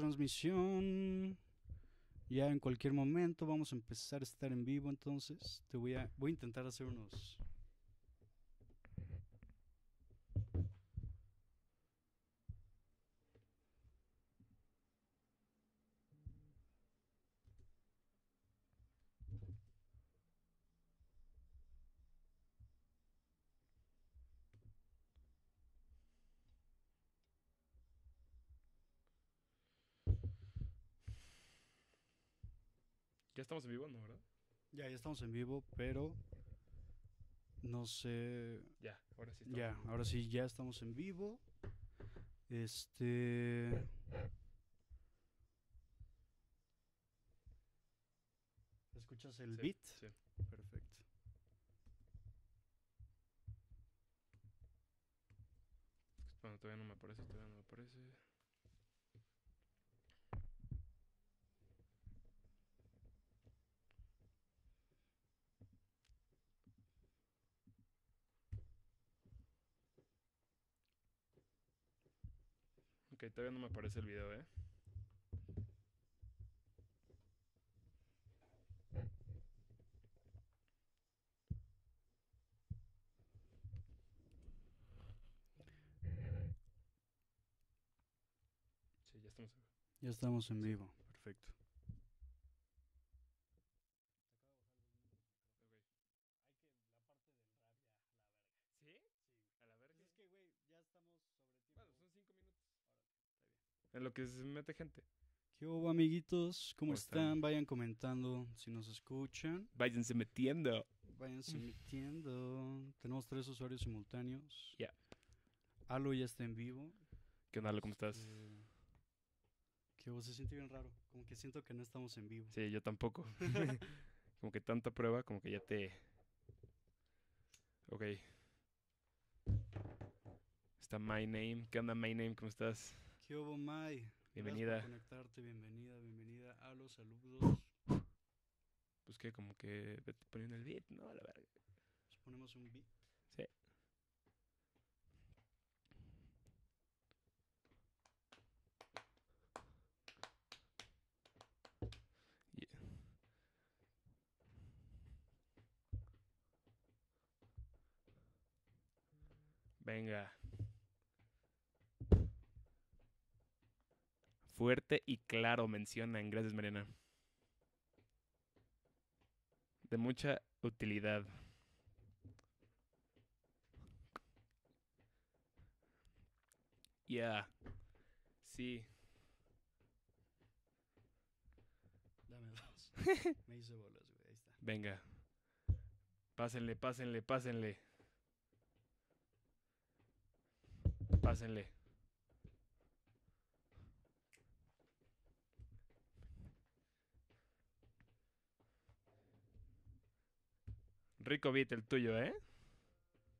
transmisión. Ya en cualquier momento vamos a empezar a estar en vivo, entonces te voy a voy a intentar hacer unos estamos en vivo, ¿no, verdad? Ya, ya estamos en vivo, pero no sé. Ya, ahora sí. Estamos ya, en ahora sí, ya estamos en vivo. Este. ¿Escuchas el beat? Sí. Perfecto. Bueno, todavía no me aparece, todavía no me aparece. Ok, todavía no me aparece el video, ¿eh? Sí, ya estamos Ya estamos en vivo. Perfecto. lo que se mete gente. ¿Qué hubo, amiguitos? ¿Cómo, están? Vayan comentando si nos escuchan. Váyanse metiendo. Váyanse mm. metiendo. Tenemos tres usuarios simultáneos. Ya. Alo ya está en vivo. ¿Qué onda, Alo? ¿Cómo estás? Este, que vos se siente bien raro. Como que siento que no estamos en vivo. Sí, yo tampoco. como que tanta prueba, como que ya te. Ok. Está My Name. ¿Qué onda, My Name? ¿Cómo estás? Bienvenida. Gracias conectarte, bienvenida, bienvenida a los saludos. Pues que como que te ponen el beat, ¿no? A la verga. Nos ponemos un beat. Sí. Venga. Fuerte y claro mencionan. Gracias, Mariana. De mucha utilidad. Ya, Sí. Dame dos. Me hice bolas, güey. Ahí está. Venga. Pásenle, pásenle, pásenle. Pásenle. Rico beat el tuyo, ¿eh?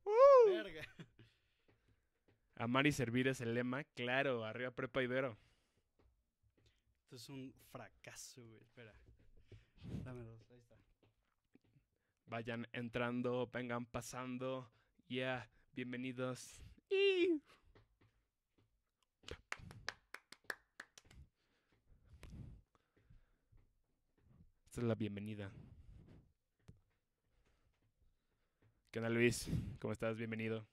¡Uh! Verga. Amar y servir es el lema, claro, arriba prepa ibero. Esto es un fracaso, Espera. Dame ahí está. Vayan entrando, vengan pasando. Ya, yeah. bienvenidos. Y... Esta es la bienvenida. ¿Qué onda Luis? ¿Cómo estás? Bienvenido.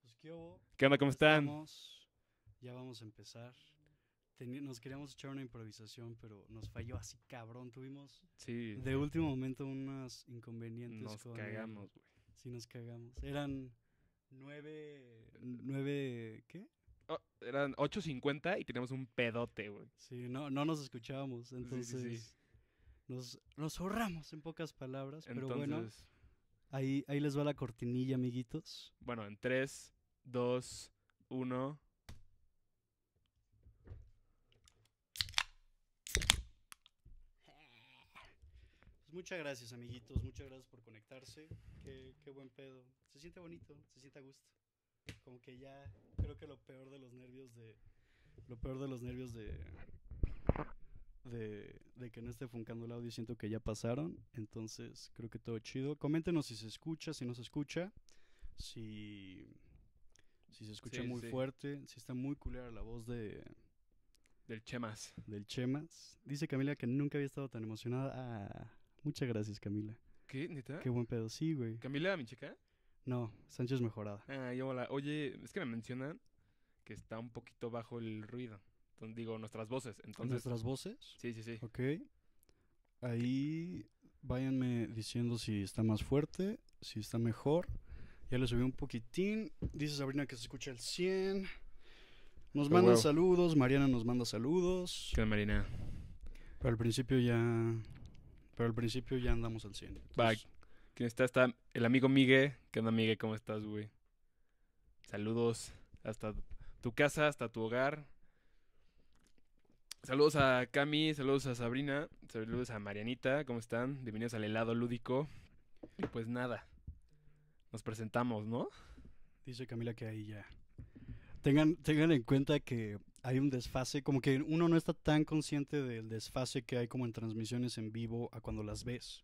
Pues, ¿Qué onda? ¿Cómo están? ya vamos a empezar. nos queríamos echar una improvisación, pero nos falló así cabrón. Tuvimos de último momento unos inconvenientes. Nos cagamos, güey. Sí, nos cagamos. Eran nueve, nueve, ¿qué? Oh, eran 8.50 y teníamos un pedote, güey. Sí, no, no nos escuchábamos, entonces Nos, nos, ahorramos en pocas palabras, pero bueno, ahí, ahí les va la cortinilla, amiguitos. Bueno, en 3, 2, 1... muchas gracias, amiguitos. Muchas gracias por conectarse. Qué, qué buen pedo. Se siente bonito, se siente a gusto como que ya creo que lo peor de los nervios de lo peor de los nervios de de, que no esté funcando el audio siento que ya pasaron entonces creo que todo chido coméntenos si se escucha si no se escucha si si se escucha muy fuerte si está muy culera la voz de del Chemas del Chemas dice Camila que nunca había estado tan emocionada ah, muchas gracias Camila ¿Qué, Qué buen pedo, sí, güey. ¿Camila, mi chica? No, Sánchez mejorada. Ah, yo hola. Oye, es que me mencionan que está un poquito bajo el ruido. Entonces, digo, nuestras voces. Entonces, ¿Nuestras voces? Sí, sí, sí. Ok. Ahí váyanme diciendo si está más fuerte, si está mejor. Ya le subí un poquitín. Dice Sabrina que se escucha el 100. Nos mandan saludos. Mariana nos manda saludos. ¿Qué Marina? Pero al principio ya. Pero al principio ya andamos al 100. Bye ¿Quién está? Está el amigo Miguel, ¿Qué onda, Miguel, ¿Cómo estás, güey? Saludos hasta tu casa, hasta tu hogar. Saludos a Cami, saludos a Sabrina, saludos a Marianita, ¿cómo están? Bienvenidos al helado lúdico. Y pues nada, nos presentamos, ¿no? Dice Camila que ahí ya. Tengan, tengan en cuenta que hay un desfase, como que uno no está tan consciente del desfase que hay como en transmisiones en vivo a cuando las ves.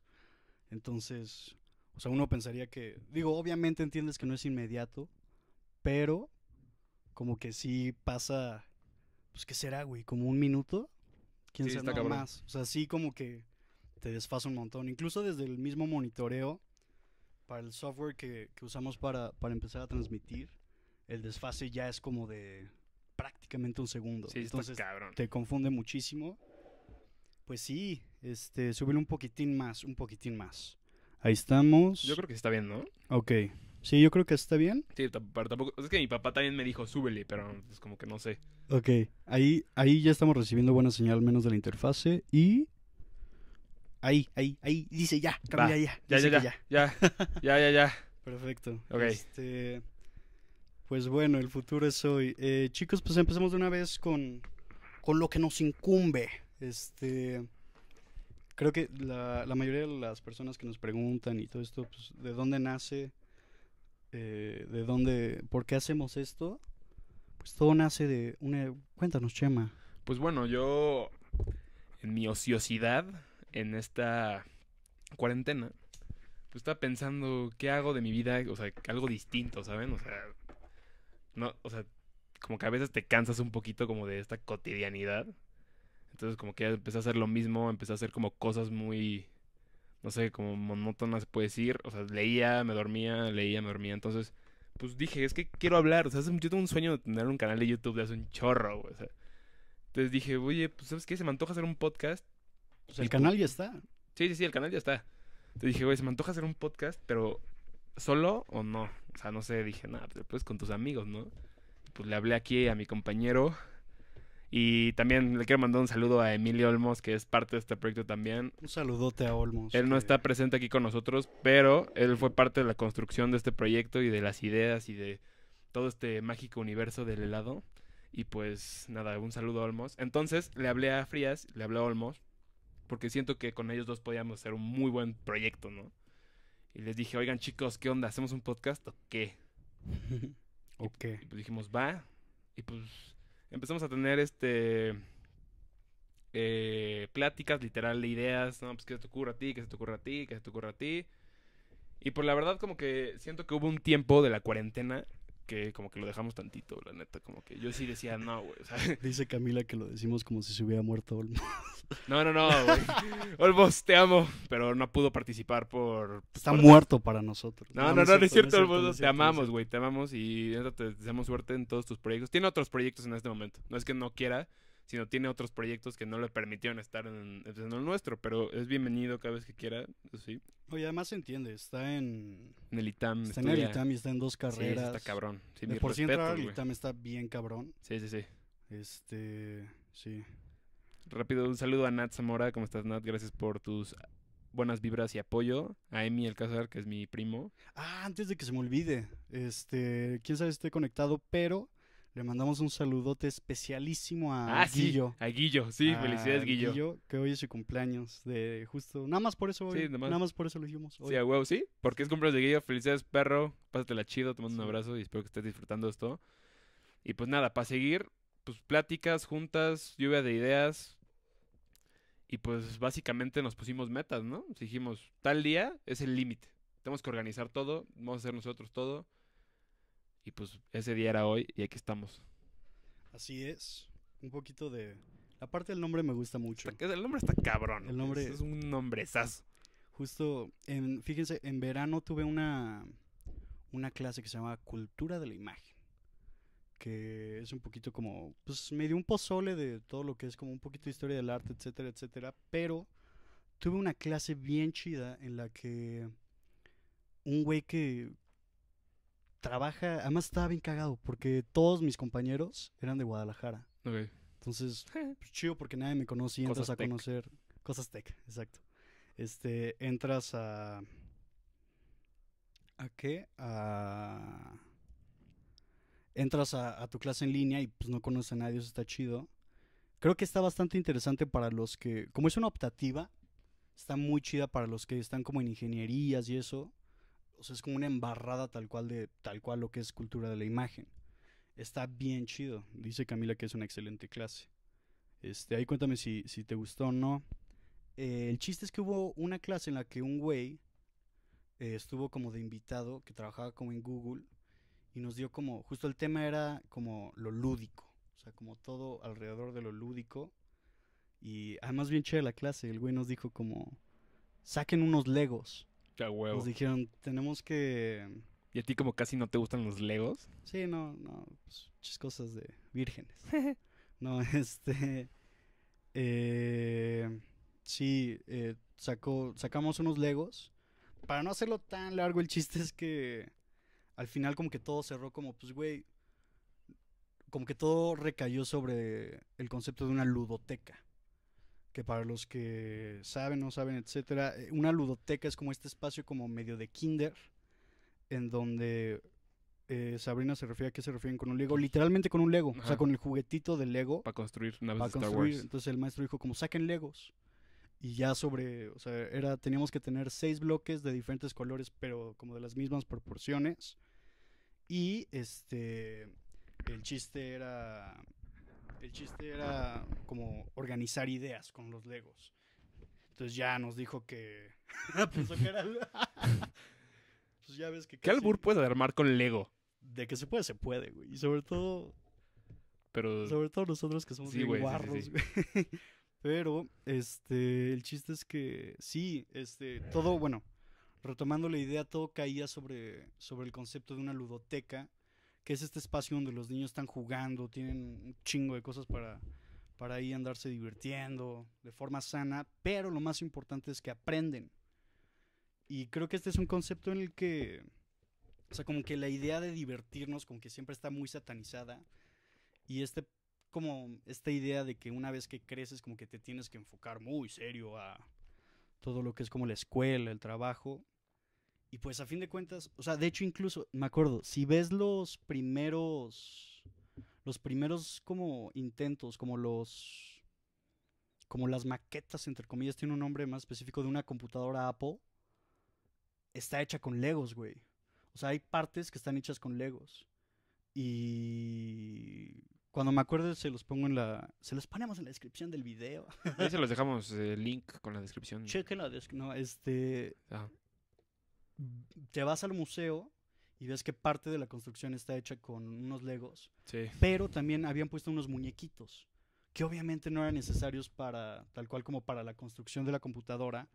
Entonces, o sea, uno pensaría que, digo, obviamente entiendes que no es inmediato, pero como que sí pasa, pues qué será, güey, como un minuto, quién se sabe más. O sea, sí como que te desfasa un montón, incluso desde el mismo monitoreo para el software que, usamos para, empezar a transmitir, el desfase ya es como de prácticamente un segundo. Entonces te confunde muchísimo. Pues sí, este, subir un poquitín más, un poquitín más. Ahí estamos. Yo creo que está bien, ¿no? Ok. Sí, yo creo que está bien. Sí, pero tampoco. Es que mi papá también me dijo, súbele, pero es como que no sé. Ok. Ahí, ahí ya estamos recibiendo buena señal, menos de la interfase. Y. Ahí, ahí, ahí. Dice ya, ya. Ya ya ya, ya ya ya, ya. Perfecto. Ok. Este, pues bueno, el futuro es hoy. Eh, chicos, pues empecemos de una vez con, con lo que nos incumbe. Este creo que la, mayoría de las personas que nos preguntan y todo esto, pues, ¿de dónde nace? Eh, ¿De dónde? ¿Por qué hacemos esto? Pues todo nace de una... Cuéntanos, Chema. Pues bueno, yo en mi ociosidad, en esta cuarentena, pues estaba pensando qué hago de mi vida, o sea, algo distinto, ¿saben? O sea, no, o sea, como que a veces te cansas un poquito como de esta cotidianidad entonces como que ya empecé a hacer lo mismo, empecé a hacer como cosas muy, no sé, como monótonas puedes decir. O sea, leía, me dormía, leía, me dormía. Entonces, pues dije, es que quiero hablar. O sea, yo tengo un sueño de tener un canal de YouTube de hace un chorro, güey. O sea, entonces dije, oye, pues ¿sabes qué? Se me antoja hacer un podcast. sea, pues el canal ya está. Sí, sí, sí, el canal ya está. Entonces dije, güey, se me antoja hacer un podcast, pero ¿solo o no? O sea, no sé, dije, nada, pues, pues con tus amigos, ¿no? Pues le hablé aquí a mi compañero y también le quiero mandar un saludo a Emilio Olmos, que es parte de este proyecto también. Un saludote a Olmos. Él no está presente aquí con nosotros, pero él fue parte de la construcción de este proyecto y de las ideas y de todo este mágico universo del helado. Y pues nada, un saludo a Olmos. Entonces le hablé a Frías, le hablé a Olmos, porque siento que con ellos dos podíamos hacer un muy buen proyecto, ¿no? Y les dije, oigan chicos, ¿qué onda? ¿Hacemos un podcast o qué? ¿O qué? pues dijimos, va. Y pues empezamos a tener este eh, pláticas literal de ideas, no, pues que se te ocurra a ti, que se te ocurra a ti, que se te ocurra a ti. Y por pues, la verdad como que siento que hubo un tiempo de la cuarentena que como que lo dejamos tantito, la neta, como que yo sí decía, no, güey. Dice Camila que lo decimos como si se hubiera muerto Olmos. No, no, no, güey. Olmos, te amo, pero no pudo participar por... Pues, Está muerto para nosotros. No, no, no, no, es cierto, Olmos, te amamos, güey, te amamos y te deseamos suerte en todos tus proyectos. Tiene otros proyectos en este momento, no es que no quiera, sino tiene otros proyectos que no le permitieron estar en, pues, el nuestro, pero es bienvenido cada vez que quiera, sí. Oye, además se entiende, está en... En el ITAM. Está en el ITAM y está en dos carreras. está cabrón. Sí, por sí entrar ITAM está bien cabrón. Sí, sí, sí. Este, sí. Rápido, un saludo a Nat Zamora, ¿cómo estás Nat? Gracias por tus buenas vibras y apoyo. A Emi Alcázar, que es mi primo. Ah, antes de que se me olvide, este, quién sabe esté conectado, pero le mandamos un saludote especialísimo a ah, Guillo. Sí, a Guillo, sí, felicidades Guillo. Que hoy es su cumpleaños de justo, nada más por eso hoy, sí, nada, más. por eso lo dijimos Sí, a huevo, sí, porque es cumpleaños de Guillo, felicidades perro, pásatela chido, te mando un abrazo y espero que estés disfrutando esto. Y pues nada, para seguir, pues pláticas, juntas, lluvia de ideas. Y pues básicamente nos pusimos metas, ¿no? Dijimos, tal día es el límite. Tenemos que organizar todo, vamos a hacer nosotros todo. Y pues ese día era hoy y aquí estamos. Así es. Un poquito de... La parte del nombre me gusta mucho. el nombre está cabrón. El nombre... Es un nombrezazo. Justo, fíjense, en verano tuve una, una clase que se llamaba Cultura de la Imagen. Que es un poquito como... Pues me dio un pozole de todo lo que es como un poquito de historia del arte, etcétera, etcétera. Pero tuve una clase bien chida en la que un güey que, trabaja, además estaba bien cagado, porque todos mis compañeros eran de Guadalajara. Entonces, pues, chido porque nadie me conocía, entras a conocer cosas tech, exacto. Este, entras a ¿a qué? A entras a, tu clase en línea y pues no conoces a nadie, eso está chido. Creo que está bastante interesante para los que, como es una optativa, está muy chida para los que están como en ingenierías y eso o sea, es como una embarrada tal cual de tal cual lo que es cultura de la imagen. Está bien chido. Dice Camila que es una excelente clase. Este, ahí cuéntame si, te gustó o no. Eh, el chiste es que hubo una clase en la que un güey eh, estuvo como de invitado que trabajaba como en Google y nos dio como, justo el tema era como lo lúdico, o sea, como todo alrededor de lo lúdico. Y además bien chévere la clase, el güey nos dijo como, saquen unos legos. Nos dijeron, tenemos que... ¿Y a ti como casi no te gustan los legos? Sí, no, no, pues, cosas de vírgenes. no, este... Eh, sí, eh, sacamos unos legos. Para no hacerlo tan largo, el chiste es que al final como que todo cerró como, pues, güey, como que todo recayó sobre el concepto de una ludoteca que para los que saben, no saben, etcétera, eh, una ludoteca es como este espacio como medio de kinder, en donde eh, Sabrina se refiere a qué se refieren con un Lego, literalmente con un Lego, o sea, con el juguetito del Lego. Para construir naves de Star Wars. Entonces el maestro dijo como saquen Legos. Y ya sobre, o sea, era, teníamos que tener seis bloques de diferentes colores, pero como de las mismas proporciones. Y este, el chiste era el chiste era como organizar ideas con los Legos. Entonces ya nos dijo que. Ah, pensó que era. pues ya ves que. ¿Qué albur puede armar con Lego? De que se puede, se puede, güey. Y sobre todo. Pero. Sobre todo nosotros que somos sí, guarros, güey. Pero, este. El chiste es que. Sí, este. Todo, bueno. Retomando la idea, todo caía sobre, sobre el concepto de una ludoteca que es este espacio donde los niños están jugando, tienen un chingo de cosas para, para ahí andarse divirtiendo de forma sana, pero lo más importante es que aprenden. Y creo que este es un concepto en el que, o sea, como que la idea de divertirnos, como que siempre está muy satanizada, y este como esta idea de que una vez que creces como que te tienes que enfocar muy serio a todo lo que es como la escuela, el trabajo, y pues a fin de cuentas, o sea, de hecho incluso, me acuerdo, si ves los primeros, los primeros como intentos, como los, como las maquetas, entre comillas, tiene un nombre más específico de una computadora Apple, está hecha con Legos, güey. O sea, hay partes que están hechas con Legos. Y cuando me acuerdo se los pongo en la... Se los ponemos en la descripción del video. Ahí se los dejamos el eh, link con la descripción. Chequen No, este te vas al museo y ves que parte de la construcción está hecha con unos legos. Pero también habían puesto unos muñequitos, que obviamente no eran necesarios para, tal cual como para la construcción de la computadora.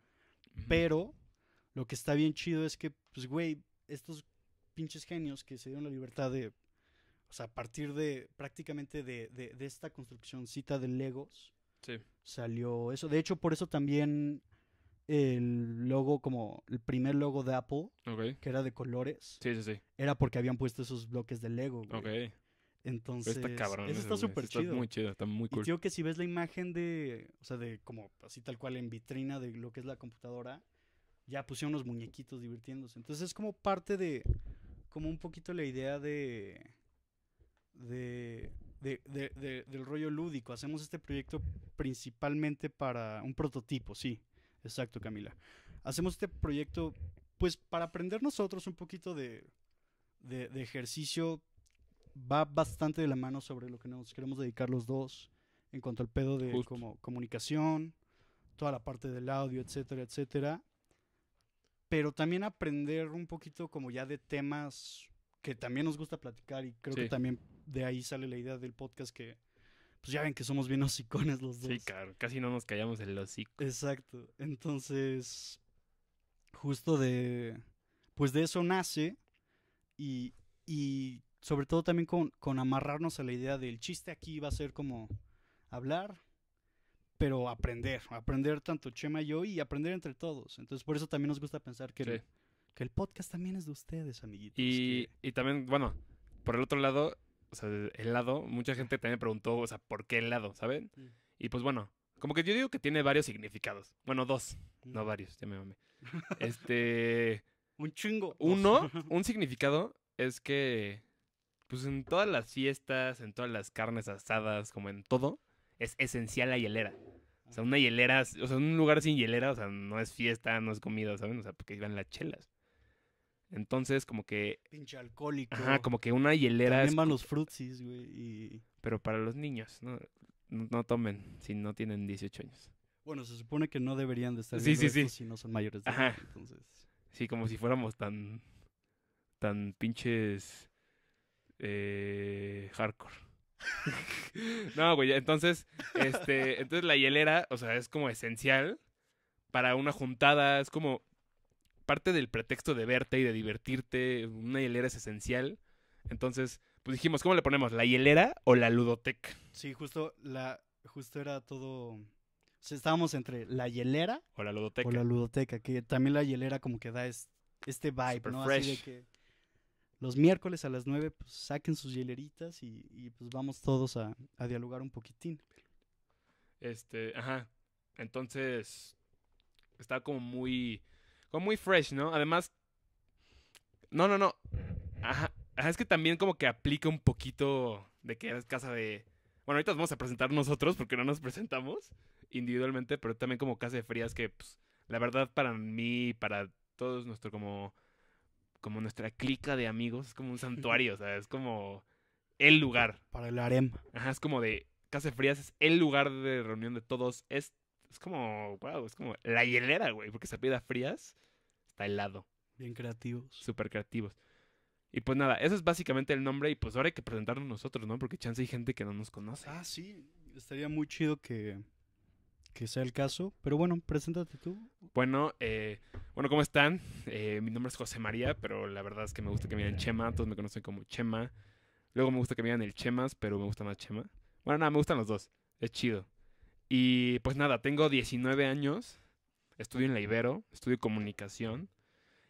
Pero lo que está bien chido es que, pues, güey, estos pinches genios que se dieron la libertad de, o sea, a partir de prácticamente de, de, de esta construccióncita de legos, sí. salió eso. De hecho, por eso también el logo, como el primer logo de Apple, que era de colores, era porque habían puesto esos bloques de Lego. Entonces, está eso está súper chido. Está muy chido, está muy cool. Y que si ves la imagen de, o sea, de como así tal cual en vitrina de lo que es la computadora, ya pusieron los muñequitos divirtiéndose. Entonces es como parte de, como un poquito la idea de, de, de del rollo lúdico. Hacemos este proyecto principalmente para un prototipo, sí Exacto, Camila. Hacemos este proyecto, pues, para aprender nosotros un poquito de, ejercicio. Va bastante de la mano sobre lo que nos queremos dedicar los dos en cuanto al pedo de como comunicación, toda la parte del audio, etcétera, etcétera. Pero también aprender un poquito como ya de temas que también nos gusta platicar y creo que también de ahí sale la idea del podcast que pues ya ven que somos bien hocicones los dos. Sí, claro, casi no nos callamos el hocico. Exacto. Entonces, justo de, pues de eso nace y, y sobre todo también con, amarrarnos a la idea del chiste aquí va a ser como hablar, pero aprender, aprender tanto Chema y yo y aprender entre todos. Entonces, por eso también nos gusta pensar que, el, que el podcast también es de ustedes, amiguitos. Y, y también, bueno, por el otro lado, o sea, el mucha gente también me preguntó, o sea, ¿por qué helado? saben? Mm. Y pues bueno, como que yo digo que tiene varios significados. Bueno, dos, no mm. varios, ya me mame Este... un chingo. Uno, un significado es que, pues en todas las fiestas, en todas las carnes asadas, como en todo, es esencial la hielera. O sea, una hielera, o sea, un lugar sin hielera, o sea, no es fiesta, no es comida, ¿saben? O sea, porque iban las chelas. Entonces, como que. Pinche alcohólico. Ajá, como que una hielera. También van los frutsis, güey. Y... Pero para los niños, ¿no? No, tomen si no tienen 18 años. Bueno, se supone que no deberían de estar sí, si no son mayores de 18, entonces. Sí, como si fuéramos tan tan pinches eh, hardcore. no, güey, entonces este, entonces la hielera, o sea, es como esencial para una juntada, es como parte del pretexto de verte y de divertirte, una hielera es esencial. Entonces, pues dijimos, ¿cómo le ponemos? ¿La hielera o la ludoteca? Sí, justo la justo era todo o estábamos entre la hielera o la ludoteca. O la ludoteca, que también la hielera como que da este vibe, ¿no? Así de que los miércoles a las nueve pues saquen sus hieleritas y, y pues vamos todos a, a dialogar un poquitín. Este, ajá. Entonces, estaba como muy como muy fresh, ¿no? Además. No, no, no. Ajá. es que también como que aplica un poquito de que es casa de. Bueno, ahorita vamos a presentar nosotros porque no nos presentamos individualmente, pero también como casa de frías que, pues, la verdad para mí, para todos nuestro como como nuestra clica de amigos, es como un santuario, o sea, es como el lugar. Para el harem. Ajá, es como de Casa de Frías es el lugar de reunión de todos, es es como, wow, es como la hielera, güey, porque se a Frías está helado. Bien creativos. Súper creativos. Y pues nada, ese es básicamente el nombre y pues ahora hay que presentarnos nosotros, ¿no? Porque chance hay gente que no nos conoce. Ah, sí, estaría muy chido que, sea el caso, pero bueno, preséntate tú. Bueno, eh, bueno, ¿cómo están? Eh, mi nombre es José María, pero la verdad es que me gusta que me digan Chema, todos me conocen como Chema. Luego me gusta que me digan el Chemas, pero me gusta más Chema. Bueno, nada, me gustan los dos, es chido. Y pues nada, tengo 19 años, estudio en la Ibero, estudio comunicación.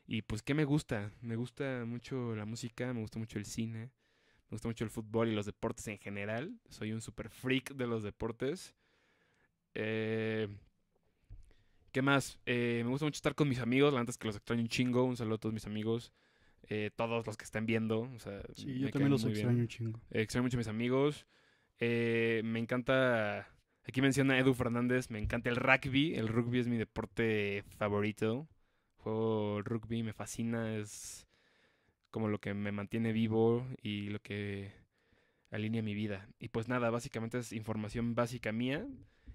Y pues, ¿qué me gusta? Me gusta mucho la música, me gusta mucho el cine, me gusta mucho el fútbol y los deportes en general. Soy un super freak de los deportes. Eh, ¿Qué más? Eh, me gusta mucho estar con mis amigos, la antes que los extraño un chingo. Un saludo a todos mis amigos, eh, todos los que están viendo. sí, yo también los extraño un chingo. extraño mucho a mis amigos. me encanta Aquí menciona Edu Fernández, me encanta el rugby, el rugby es mi deporte favorito. Juego rugby, me fascina, es como lo que me mantiene vivo y lo que alinea mi vida. Y pues nada, básicamente es información básica mía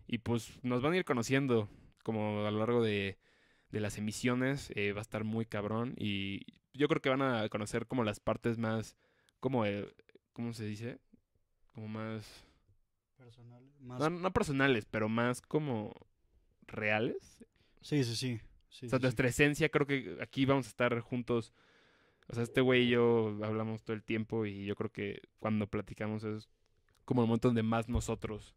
y pues nos van a ir conociendo como a lo largo de, de las emisiones, eh, va a estar muy cabrón y yo creo que van a conocer como las partes más, como, ¿cómo se dice? Como más Personales. Más... No, personales, pero más como reales. Sí, sí, sí. o sea, nuestra esencia, creo que aquí vamos a estar juntos. O sea, este güey y yo hablamos todo el tiempo y yo creo que cuando platicamos es como el montón de más nosotros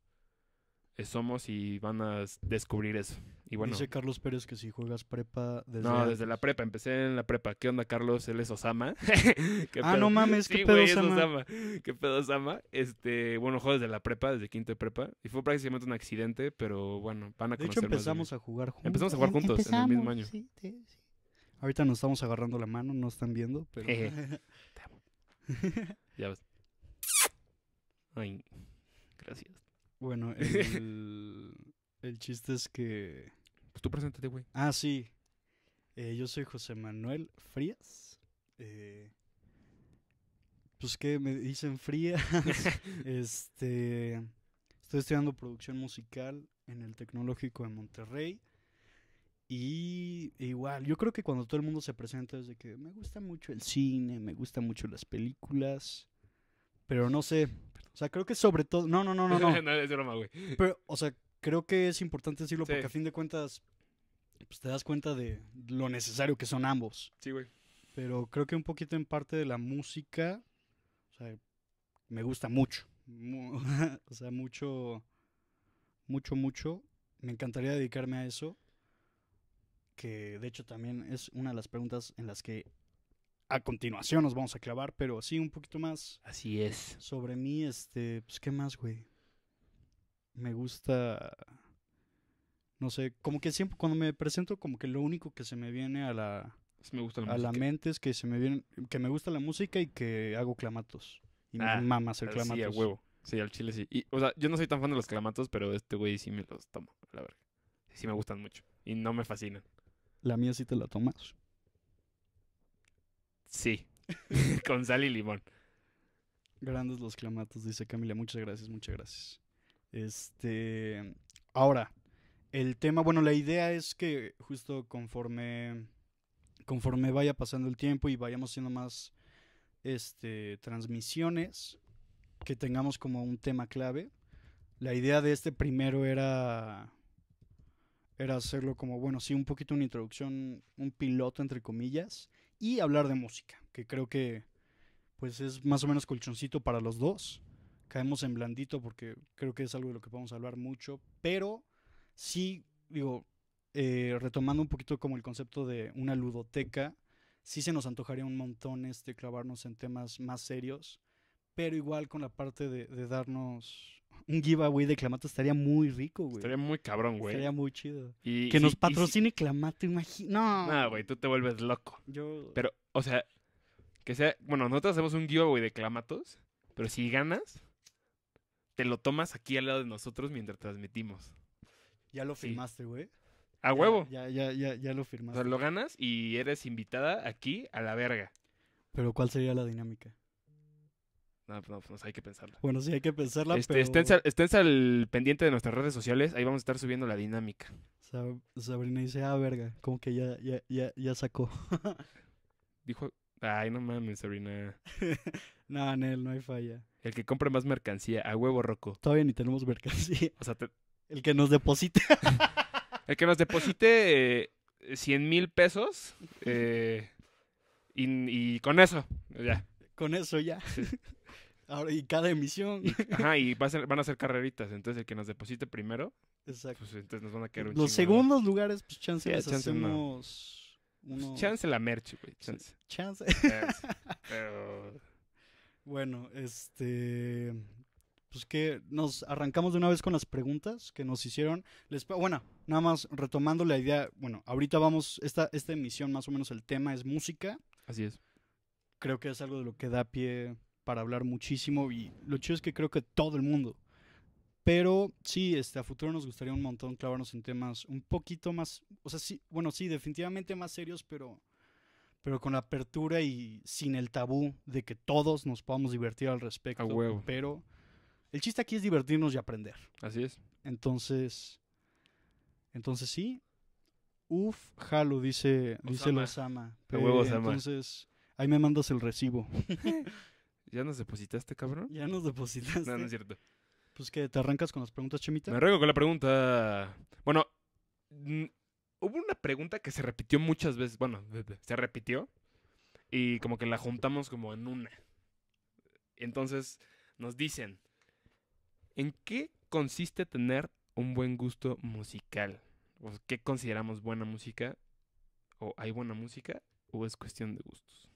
somos y van a descubrir eso. Dice Carlos Pérez que si juegas prepa desde... No, desde la prepa, empecé en la prepa. ¿Qué onda, Carlos? Él ah, es Osama. ah, no mames, qué pedo Osama? ¿Qué pedo Osama? Este, bueno, juego desde la prepa, desde quinto de prepa. Y fue prácticamente un accidente, pero bueno, van a conocer De hecho, empezamos a jugar juntos. Empezamos a jugar em, juntos en el mismo año. Ahorita nos estamos agarrando la mano, no están viendo, pero... ya ves. Ay, gracias. Bueno, el, el chiste es que pues tú preséntate, güey. Ah, sí. Eh, yo soy José Manuel Frías. Eh, pues que me dicen Frías. este, estoy estudiando producción musical en el Tecnológico de Monterrey. Y igual, yo creo que cuando todo el mundo se presenta es de que me gusta mucho el cine, me gustan mucho las películas, pero no sé. O sea, creo que sobre todo. No, no, no, no. No, no es broma, güey. Pero, o sea, creo que es importante decirlo porque a fin de cuentas pues te das cuenta de lo necesario que son ambos. Sí, güey. Pero creo que un poquito en parte de la música, o sea, me gusta mucho. o sea, mucho, mucho, mucho. Me encantaría dedicarme a eso. Que de hecho también es una de las preguntas en las que a continuación nos vamos a clavar, pero sí, un poquito más. Así es. Sobre mí, este, pues, ¿qué más, güey? me gusta, no sé, como que siempre cuando me presento, como que lo único que se me viene a la, me gusta mente es que se me viene, que me gusta la música y que hago clamatos. Y mamá me ah, hacer clamatos. Sí, huevo. Sí, al chile sí. Y, o sea, yo no soy tan fan de los clamatos, pero este güey sí me los tomo, la verdad. Sí me gustan mucho. Y no me fascinan. ¿La mía sí te la tomas? Sí. Con sal y limón. Grandes los clamatos, dice Camila. Muchas gracias, muchas gracias. Este, ahora, el tema, bueno, la idea es que justo conforme, conforme vaya pasando el tiempo y vayamos haciendo más este, transmisiones, que tengamos como un tema clave. La idea de este primero era, era hacerlo como, bueno, sí, un poquito una introducción, un piloto entre comillas, y hablar de música, que creo que pues es más o menos colchoncito para los dos caemos en blandito porque creo que es algo de lo que podemos hablar mucho, pero sí, digo, eh, retomando un poquito como el concepto de una ludoteca, sí se nos antojaría un montón este clavarnos en temas más serios, pero igual con la parte de, darnos un giveaway de Clamato estaría muy rico, güey. Estaría muy cabrón, güey. Estaría muy chido. que nos patrocine Clamato, imagino. No, güey, tú te vuelves loco. Yo... Pero, o sea, que sea, bueno, nosotros hacemos un giveaway de Clamatos, pero si ganas, te lo tomas aquí al lado de nosotros mientras transmitimos. Ya lo firmaste, güey. A huevo. Ya, ya, ya, ya lo firmaste. O sea, lo ganas y eres invitada aquí a la verga. Pero ¿cuál sería la dinámica? No, pues no, pues hay que pensarla. Bueno, sí, hay que pensarla, este, esténse, al pendiente de nuestras redes sociales, ahí vamos a estar subiendo la dinámica. Sabrina dice, ah, verga, como que ya, ya, ya, ya sacó. Dijo, Ay, no mames, sobrina. no, Anel, no hay falla. El que compre más mercancía, a huevo roco. Todavía ni tenemos mercancía. O sea, el que nos deposite. el que nos deposite eh, 100 mil pesos. Eh, y, con eso, ya. Con eso ya. Ahora, y cada emisión. ajá, y van a ser carreritas. Entonces, el que nos deposite primero. Exacto. Pues, entonces nos van a quedar un Los segundos lugares, pues chance hacemos. Pues, chance la merch, güey. Chance. Chance. Pero... Bueno, este. Pues que nos arrancamos de una vez con las preguntas que nos hicieron. Les, bueno, nada más retomando la idea. Bueno, ahorita vamos. Esta, esta emisión, más o menos, el tema es música. Así es. Creo que es algo de lo que da pie para hablar muchísimo. Y lo chido es que creo que todo el mundo pero sí, este, a futuro nos gustaría un montón clavarnos en temas un poquito más, o sea, sí, bueno, sí, definitivamente más serios, pero, pero con apertura y sin el tabú de que todos nos podamos divertir al respecto. A huevo. Pero el chiste aquí es divertirnos y aprender. Así es. Entonces, entonces sí. Uf, Halo, dice, dice Lozama. A huevo, Entonces, ahí me mandas el recibo. ¿Ya nos depositaste, cabrón? Ya nos depositaste. No, no es cierto. Pues que te arrancas con las preguntas, chimitas. Me ruego con la pregunta. Bueno, hubo una pregunta que se repitió muchas veces. Bueno, se repitió. Y como que la juntamos como en una. Entonces nos dicen, ¿en qué consiste tener un buen gusto musical? ¿Qué consideramos buena música? ¿O hay buena música? ¿O es cuestión de gustos?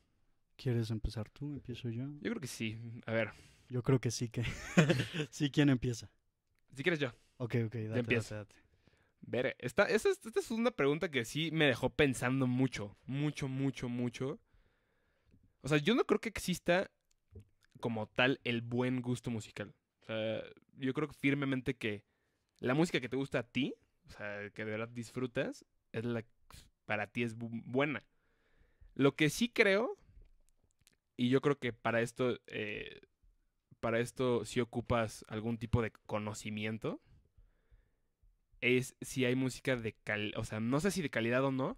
¿Quieres empezar tú? ¿Empiezo yo? Yo creo que sí. A ver, yo creo que sí que. sí, ¿quién empieza? Si quieres yo. Ok, ok, date, empieza. Date, Ver, esta, esta, es una pregunta que sí me dejó pensando mucho, mucho, mucho, mucho. O sea, yo no creo que exista como tal el buen gusto musical. O sea, yo creo firmemente que la música que te gusta a ti, o sea, que de verdad disfrutas, es la para ti es buena. Lo que sí creo, y yo creo que para esto eh, para esto si ocupas algún tipo de conocimiento, es si hay música de calidad, o sea, no sé si de calidad o no,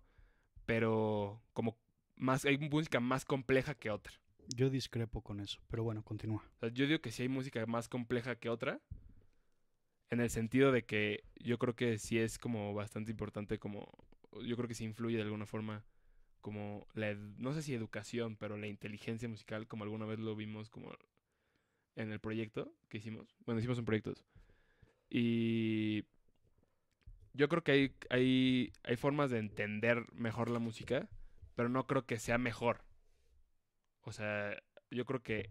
pero como más, hay música más compleja que otra. Yo discrepo con eso, pero bueno, continúa. yo digo que si hay música más compleja que otra, en el sentido de que yo creo que sí es como bastante importante, como yo creo que se influye de alguna forma como la, no sé si educación, pero la inteligencia musical, como alguna vez lo vimos, como en el proyecto que hicimos. Bueno, hicimos un proyecto. Y yo creo que hay, hay, hay formas de entender mejor la música, pero no creo que sea mejor. O sea, yo creo que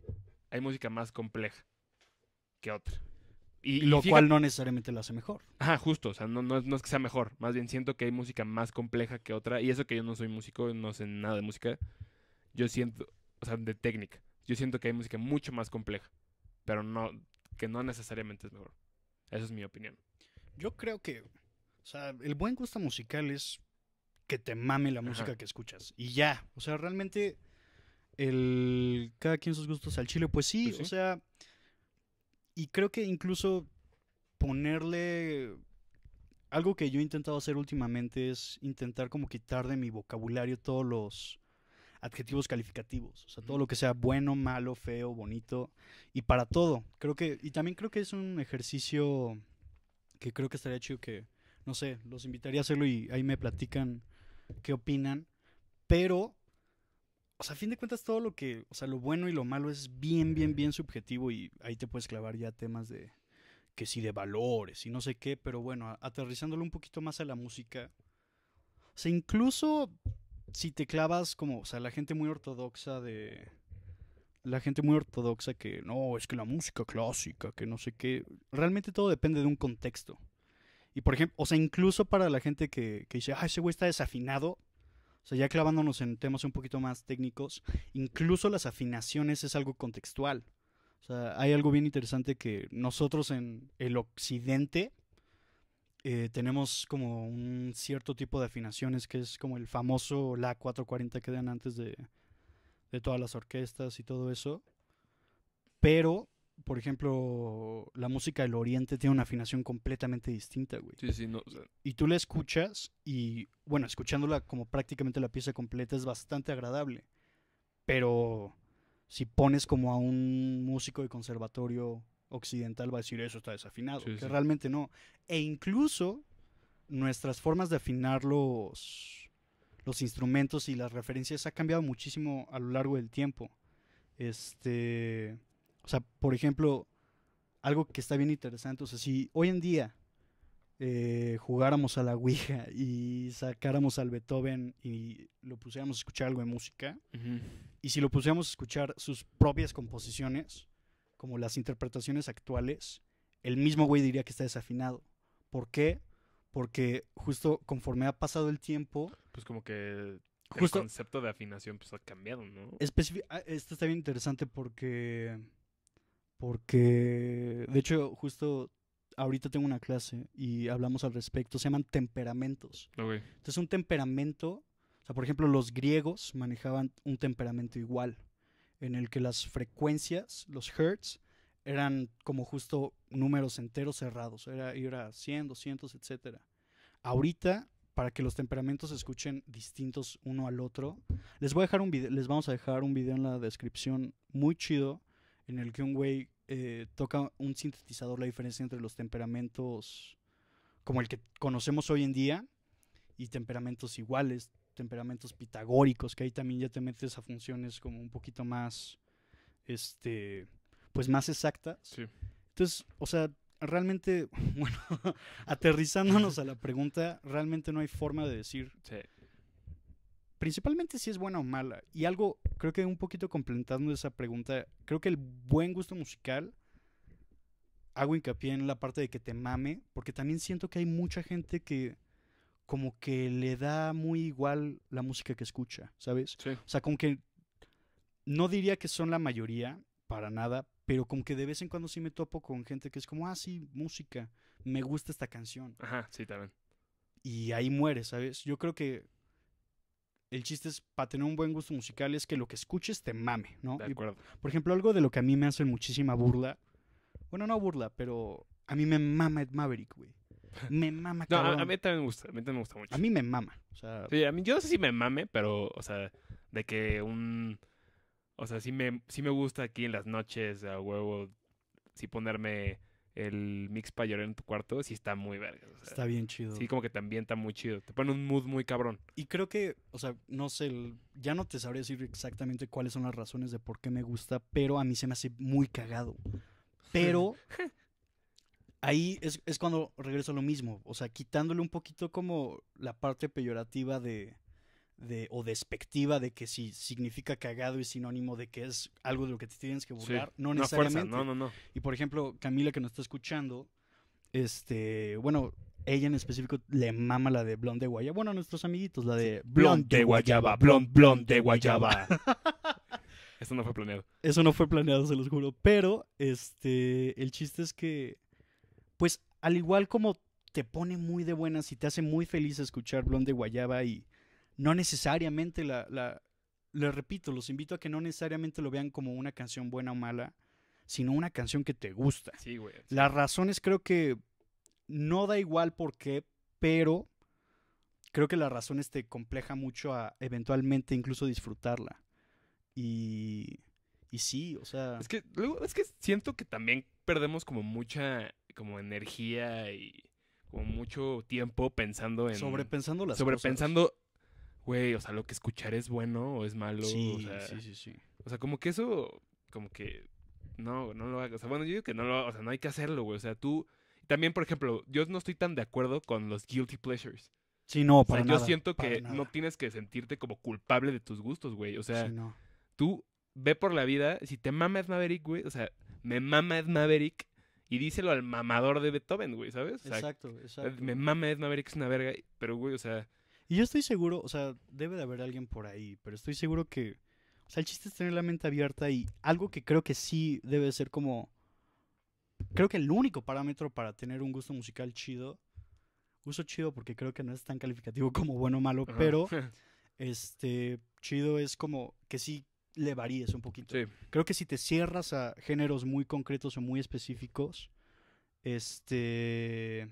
hay música más compleja que otra. Y, lo cual no necesariamente la hace mejor. Ajá, justo, o sea, no, no, es que sea mejor, más bien siento que hay música más compleja que otra, y eso que yo no soy músico, no sé nada de música, yo siento, o sea, de técnica, yo siento que hay música mucho más compleja pero no, que no necesariamente es mejor. Esa es mi opinión. Yo creo que, o sea, el buen gusto musical es que te mame la música que escuchas. Y ya, o sea, realmente el cada quien sus gustos al chile, pues, pues sí, o sea, y creo que incluso ponerle algo que yo he intentado hacer últimamente es intentar como quitar de mi vocabulario todos los adjetivos calificativos, o sea, todo lo que sea bueno, malo, feo, bonito, y para todo. Creo que, y también creo que es un ejercicio que creo que estaría chido que, no sé, los invitaría a hacerlo y ahí me platican qué opinan, pero, o sea, a fin de cuentas todo lo que, o sea, lo bueno y lo malo es bien, bien, bien subjetivo y ahí te puedes clavar ya temas de, que sí de valores y no sé qué, pero bueno, aterrizándolo un poquito más a la música. O sea, incluso si te clavas como, o sea, la gente muy ortodoxa de... La gente muy ortodoxa que no, es que la música clásica, que no sé qué. Realmente todo depende de un contexto. Y por ejemplo, o sea, incluso para la gente que, que dice, ah, ese güey está desafinado. O sea, ya clavándonos en temas un poquito más técnicos, incluso las afinaciones es algo contextual. O sea, hay algo bien interesante que nosotros en el occidente eh, tenemos como un cierto tipo de afinaciones que es como el famoso La 440 que dan antes de, de todas las orquestas y todo eso. Pero, por ejemplo, la música del Oriente tiene una afinación completamente distinta, güey. Sí, Y tú la escuchas y, bueno, escuchándola como prácticamente la pieza completa es bastante agradable. Pero si pones como a un músico de conservatorio occidental va a decir eso está desafinado, que realmente no. E incluso nuestras formas de afinar los, los instrumentos y las referencias ha cambiado muchísimo a lo largo del tiempo. Este, o sea, por ejemplo, algo que está bien interesante, o sea, si hoy en día eh, jugáramos a la Ouija y sacáramos al Beethoven y lo pusiéramos a escuchar algo de música, y si lo pusiéramos a escuchar sus propias composiciones, como las interpretaciones actuales, el mismo güey diría que está desafinado. ¿Por qué? Porque justo conforme ha pasado el tiempo... Pues como que el concepto de afinación empezó pues, ha cambiado, ¿no? Ah, esto está bien interesante porque... Porque... De hecho, justo ahorita tengo una clase y hablamos al respecto. Se llaman temperamentos. Entonces un temperamento... O sea, por ejemplo, los griegos manejaban un temperamento igual en el que las frecuencias, los hertz, eran como justo números enteros cerrados, era 100, 200, etc. Ahorita, para que los temperamentos se escuchen distintos uno al otro, les voy a dejar un video, les vamos a dejar un video en la descripción muy chido en el que un güey eh, toca un sintetizador la diferencia entre los temperamentos como el que conocemos hoy en día y temperamentos iguales, temperamentos pitagóricos, que ahí también ya te metes a funciones como un poquito más, este, pues más exactas. Entonces, o sea, realmente, bueno, aterrizándonos a la pregunta, realmente no hay forma de decir. Principalmente si es buena o mala. Y algo, creo que un poquito complementando esa pregunta, creo que el buen gusto musical, hago hincapié en la parte de que te mame, porque también siento que hay mucha gente que como que le da muy igual la música que escucha, ¿sabes? Sí. O sea, como que no diría que son la mayoría, para nada, pero como que de vez en cuando sí me topo con gente que es como, ah, sí, música, me gusta esta canción. Ajá, sí, también. Y ahí muere, ¿sabes? Yo creo que el chiste es, para tener un buen gusto musical, es que lo que escuches te mame, ¿no? De acuerdo. por ejemplo, algo de lo que a mí me hace muchísima burla, bueno, no burla, pero a mí me mama Ed Maverick, güey. Me mama, a, a mí también me gusta, a mí también me gusta mucho. A mí me mama. O sea, sí, a mí, yo no sé si me mame, pero, o sea, de que un... O sea, sí me, sí me gusta aquí en las noches, a huevo, si ponerme el mix para llorar en tu cuarto, sí está muy verga. está bien chido. Sí, como que también está muy chido. Te pone un mood muy cabrón. Y creo que, o sea, no sé, ya no te sabría decir exactamente cuáles son las razones de por qué me gusta, pero a mí se me hace muy cagado. Pero ahí es, cuando regreso a lo mismo. O sea, quitándole un poquito como la parte peyorativa de. o despectiva de que si significa cagado y sinónimo de que es algo de lo que te tienes que burlar. No necesariamente. No, no, no, Y por ejemplo, Camila que nos está escuchando. Este. Bueno, ella en específico le mama la de Blonde de Guayaba. Bueno, nuestros amiguitos, la de Blonde de Guayaba, Blonde, Blonde de Guayaba. Eso no fue planeado. Eso no fue planeado, se los juro. Pero, este, el chiste es que pues al igual como te pone muy de buenas y te hace muy feliz escuchar Blonde Guayaba y no necesariamente la, la, les repito, los invito a que no necesariamente lo vean como una canción buena o mala, sino una canción que te gusta. Sí, güey. Las razones creo que no da igual por qué, pero creo que las razones te compleja mucho a eventualmente incluso disfrutarla. Y, y sí, o sea... Es que, es que siento que también perdemos como mucha como energía y como mucho tiempo pensando en... Sobrepensando las cosas. Sobrepensando, güey, o sea, lo que escuchar es bueno o es malo. Sí, o sea, sí, sí, sí. O sea, como que eso, como que no, no lo hagas. O sea, bueno, yo digo que no lo, o sea, no hay que hacerlo, güey. O sea, tú también, por ejemplo, yo no estoy tan de acuerdo con los guilty pleasures. Sí, no, para nada, Yo siento que no tienes que sentirte como culpable de tus gustos, güey. O sea, tú ve por la vida, si te mama Ed Maverick, güey, o sea, me mama Ed Maverick, y díselo al mamador de Beethoven, güey, ¿sabes? exacto, exacto. Me mama Ed que es una verga, pero güey, o sea... Y yo estoy seguro, o sea, debe de haber alguien por ahí, pero estoy seguro que... O sea, el chiste es tener la mente abierta y algo que creo que sí debe ser como... Creo que el único parámetro para tener un gusto musical chido, uso chido porque creo que no es tan calificativo como bueno o malo, pero este chido es como que sí le varíes un poquito. Creo que si te cierras a géneros muy concretos o muy específicos, este...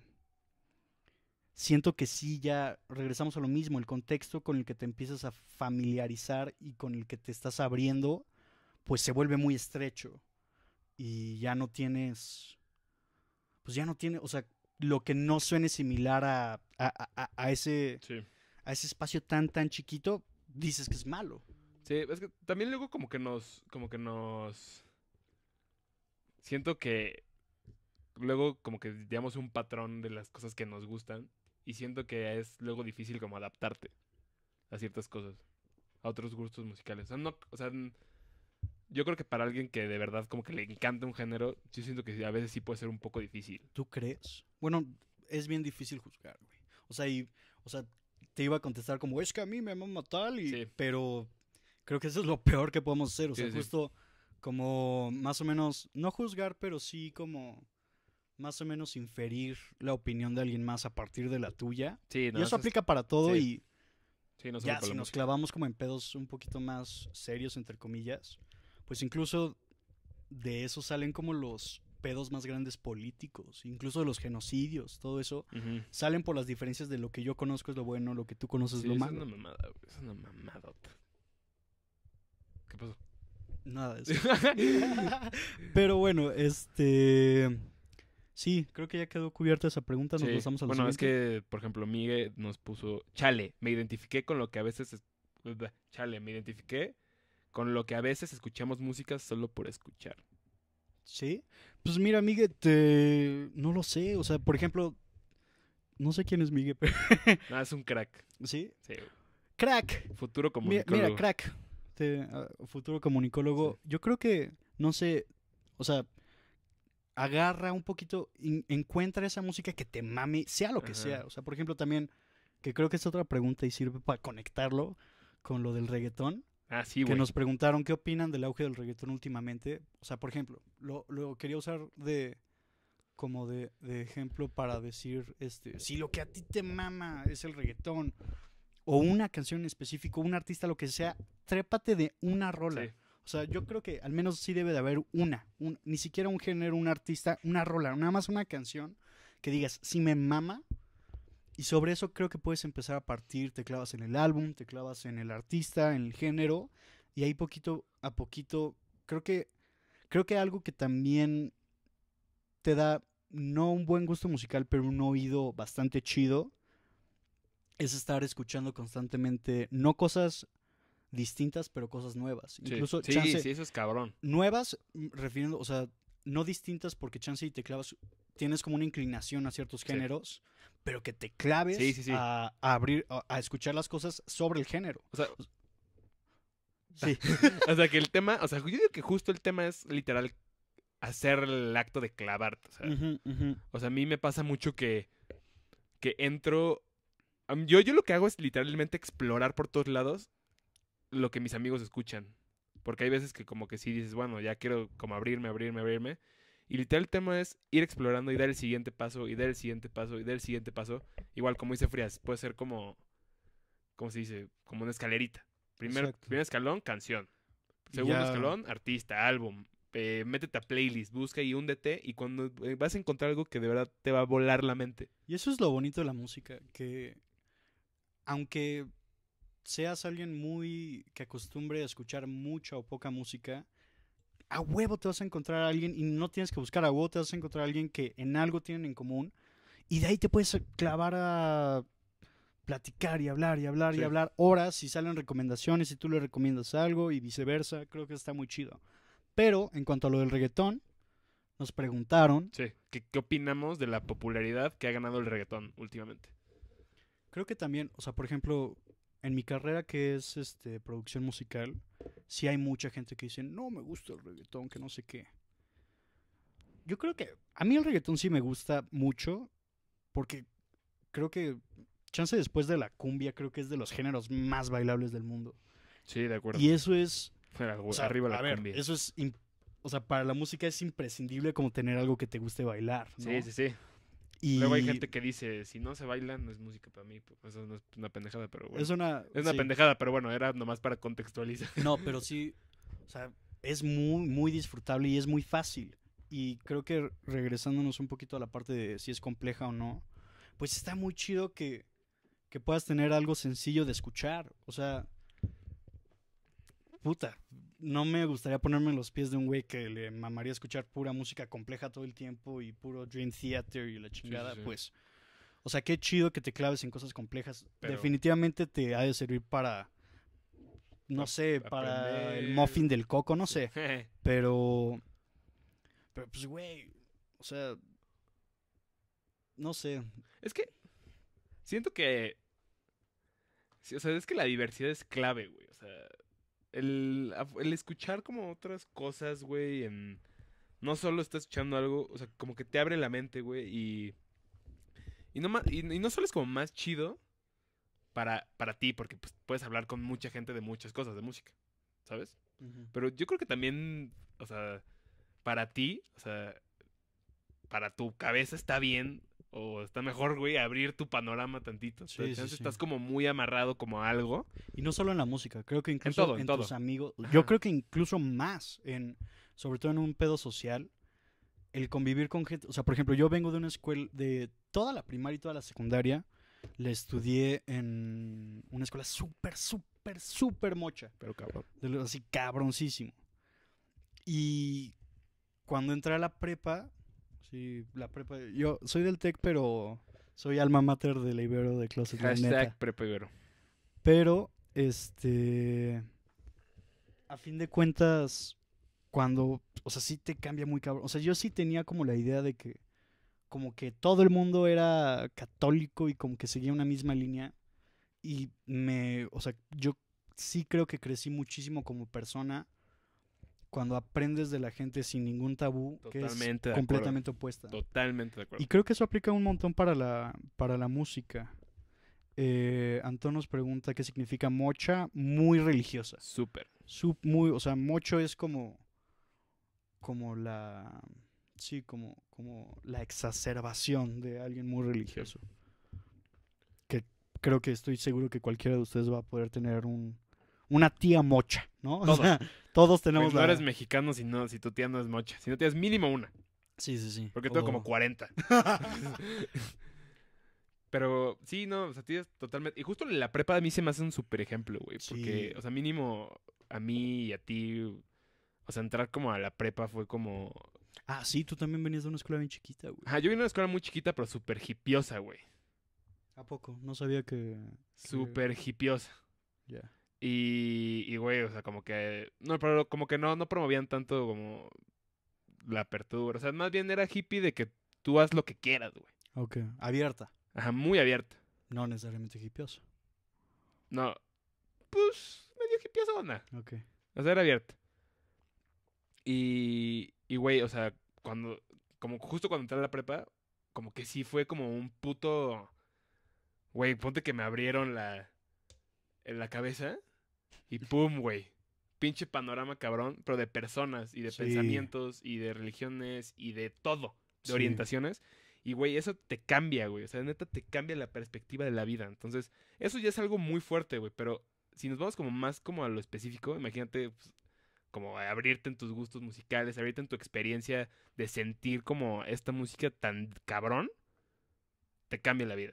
Siento que sí, ya regresamos a lo mismo, el contexto con el que te empiezas a familiarizar y con el que te estás abriendo, pues se vuelve muy estrecho y ya no tienes, pues ya no tiene, o sea, lo que no suene similar a, ese, a ese espacio tan, tan chiquito, dices que es malo. Sí, es que también luego como que nos, como que nos... Siento que luego como que digamos un patrón de las cosas que nos gustan y siento que es luego difícil como adaptarte a ciertas cosas, a otros gustos musicales. O sea, yo creo que para alguien que de verdad como que le encanta un género, yo siento que a veces sí puede ser un poco difícil. ¿Tú crees? Bueno, es bien difícil juzgar, güey. O sea, y, o sea, te iba a contestar como, es que a mí me mama tal, y, sí. pero Creo que eso es lo peor que podemos hacer. O sea, justo como más o menos, no juzgar, pero sí como más o menos inferir la opinión de alguien más a partir de la tuya. y eso aplica para todo y si nos clavamos como en pedos un poquito más serios, entre comillas, pues incluso de eso salen como los pedos más grandes políticos, incluso los genocidios, todo eso, salen por las diferencias de lo que yo conozco es lo bueno, lo que tú conoces es lo malo. Es una mamada, es una nada eso. Pero bueno, este... Sí, creo que ya quedó cubierta esa pregunta. Nos pasamos a Bueno, es que, por ejemplo, Miguel nos puso, chale, me identifiqué con lo que a veces... Chale, me identifiqué con lo que a veces escuchamos música solo por escuchar. Sí. Pues mira, Miguel, te... no lo sé. O sea, por ejemplo, no sé quién es Miguel, pero... es un crack. ¿Sí? Sí. Crack. Futuro como mira crack. Este, ah, futuro comunicólogo, yo creo que, no sé, o sea, agarra un poquito, encuentra esa música que te mame, sea lo que sea. O sea, por ejemplo, también, que creo que es otra pregunta y sirve para conectarlo con lo del reggaetón. Ah, que nos preguntaron qué opinan del auge del reggaetón últimamente. O sea, por ejemplo, lo, quería usar de como de, ejemplo para decir, este, si lo que a ti te mama es el reggaetón, o una canción en específico, un artista, lo que sea, trépate de una rola. O sea, yo creo que al menos sí debe de haber una, ni siquiera un género, un artista, una rola, nada más una canción que digas, si me mama, y sobre eso creo que puedes empezar a partir, te clavas en el álbum, te clavas en el artista, en el género, y ahí poquito a poquito, creo que, creo que algo que también te da no un buen gusto musical, pero un oído bastante chido, es estar escuchando constantemente, no cosas distintas, pero cosas nuevas. Sí, Incluso sí, chance, sí, eso es cabrón. Nuevas, mm, refiriendo, o sea, no distintas porque chance y te clavas, tienes como una inclinación a ciertos géneros, pero que te claves a, abrir, a, escuchar las cosas sobre el género. O sea, sí. o sea, que el tema, o sea, yo digo que justo el tema es literal hacer el acto de clavarte. O sea, o sea a mí me pasa mucho que, que entro yo, yo lo que hago es literalmente explorar por todos lados lo que mis amigos escuchan. Porque hay veces que como que sí dices, bueno, ya quiero como abrirme, abrirme, abrirme. Y literal el tema es ir explorando y dar el siguiente paso, y dar el siguiente paso, y dar el siguiente paso. Igual como dice Frías, puede ser como, ¿cómo se dice? Como una escalerita. Primero escalón, canción. Segundo escalón, artista, álbum. Eh, métete a playlist, busca y húndete y cuando eh, vas a encontrar algo que de verdad te va a volar la mente. Y eso es lo bonito de la música, que aunque seas alguien muy que acostumbre a escuchar mucha o poca música, a huevo te vas a encontrar a alguien y no tienes que buscar a huevo, te vas a encontrar a alguien que en algo tienen en común y de ahí te puedes clavar a platicar y hablar y hablar y hablar horas si salen recomendaciones y tú le recomiendas algo y viceversa, creo que está muy chido. Pero en cuanto a lo del reggaetón, nos preguntaron. Sí, qué opinamos de la popularidad que ha ganado el reggaetón últimamente? Creo que también, o sea, por ejemplo, en mi carrera que es este producción musical, sí hay mucha gente que dice, no me gusta el reggaetón, que no sé qué. Yo creo que a mí el reggaetón sí me gusta mucho, porque creo que, chance después de la cumbia, creo que es de los géneros más bailables del mundo. Sí, de acuerdo. Y eso es... arriba la cumbia. Eso es... O sea, para la música es imprescindible como tener algo que te guste bailar. ¿no? Sí, sí, sí. Luego hay gente que dice, si no se baila, no es música para mí. Eso no es una pendejada, pero bueno. Es una, es una pendejada, pero bueno, era nomás para contextualizar. No, pero sí, o sea, es muy, muy disfrutable y es muy fácil. Y creo que regresándonos un poquito a la parte de si es compleja o no, pues está muy chido que, que puedas tener algo sencillo de escuchar. O sea, puta, no me gustaría ponerme en los pies de un güey que le mamaría escuchar pura música compleja todo el tiempo y puro Dream Theater y la chingada, pues. O sea, qué chido que te claves en cosas complejas. Definitivamente te ha de servir para, no sé, para el muffin del coco, no sé. pero, pero pues, güey, o sea, no sé. Es que siento que, o sea, es que la diversidad es clave, güey, o sea el, escuchar como otras cosas, güey, no solo estás escuchando algo, o sea, como que te abre la mente, güey, y, y, no, no solo es como más chido para, para ti, porque pues, puedes hablar con mucha gente de muchas cosas, de música, ¿sabes? Pero yo creo que también, o sea, para ti, o sea, para tu cabeza está bien o está mejor, güey, abrir tu panorama tantito. Entonces estás como muy amarrado como algo. Y no solo en la música, creo que incluso en, todo, tus amigos. Yo creo que incluso más en, sobre todo en un pedo social, el convivir con gente. O sea, por ejemplo, yo vengo de una escuela de toda la primaria y toda la secundaria. Le estudié en una escuela súper, súper, súper mocha. Pero cabrón. así cabroncísimo. Y cuando entré a la prepa, Sí, la prepa. Yo soy del TEC, pero soy alma mater de Ibero de Closet. Hashtag prepa Ibero. Pero, este. A fin de cuentas, cuando. O sea, sí te cambia muy cabrón. O sea, yo sí tenía como la idea de que. Como que todo el mundo era católico y como que seguía una misma línea. Y me. O sea, yo sí creo que crecí muchísimo como persona cuando aprendes de la gente sin ningún tabú, que es completamente opuesta. Totalmente de acuerdo. Y creo que eso aplica un montón para la, para la música. Eh, nos pregunta qué significa mocha, muy religiosa. Súper. muy, o sea, mocho es como, como la, sí, como, como la exacerbación de alguien muy religioso. Que creo que estoy seguro que cualquiera de ustedes va a poder tener un, una tía mocha, ¿no? o sea, todos tenemos no eres mexicano si, no, si tu tía no es mocha, si no tienes mínimo una. Sí, sí, sí. Porque tengo como 40. Pero sí, no, o sea, tías totalmente... Y justo la prepa de mí se me hace un super ejemplo, güey. Porque, o sea, mínimo a mí y a ti, o sea, entrar como a la prepa fue como... Ah, sí, tú también venías de una escuela bien chiquita, güey. Ah, yo vine de una escuela muy chiquita, pero súper hipiosa, güey. ¿A poco? No sabía que... Super hipiosa. Ya. Y, y güey, o sea, como que. No, pero como que no, no promovían tanto como la apertura. O sea, más bien era hippie de que tú haz lo que quieras, güey. Ok, abierta. Ajá, muy abierta. No necesariamente hippioso. No, pues medio hippioso onda. Ok. O sea, era abierta. Y, y güey, o sea, cuando, como justo cuando entré a la prepa, como que sí fue como un puto. Güey, ponte que me abrieron la. En la cabeza. Y pum, güey. Pinche panorama cabrón, pero de personas y de pensamientos y de religiones y de todo, de orientaciones. Y, güey, eso te cambia, güey. O sea, neta, te cambia la perspectiva de la vida. Entonces, eso ya es algo muy fuerte, güey. Pero si nos vamos como más como a lo específico, imagínate pues, como abrirte en tus gustos musicales, abrirte en tu experiencia de sentir como esta música tan cabrón, te cambia la vida.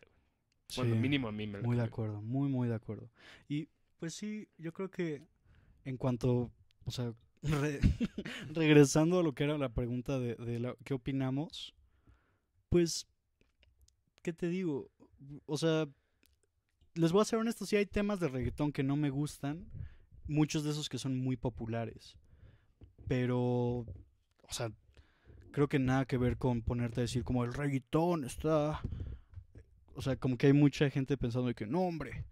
Bueno, mínimo a mí me Muy de acuerdo, muy, muy de acuerdo. Y pues sí, yo creo que en cuanto, o sea, regresando a lo que era la pregunta de, qué opinamos, pues, ¿qué te digo? O sea, les voy a ser honesto, sí hay temas de reggaetón que no me gustan, muchos de esos que son muy populares, pero, o sea, creo que nada que ver con ponerte a decir como el reggaetón está... O sea, como que hay mucha gente pensando que no, hombre,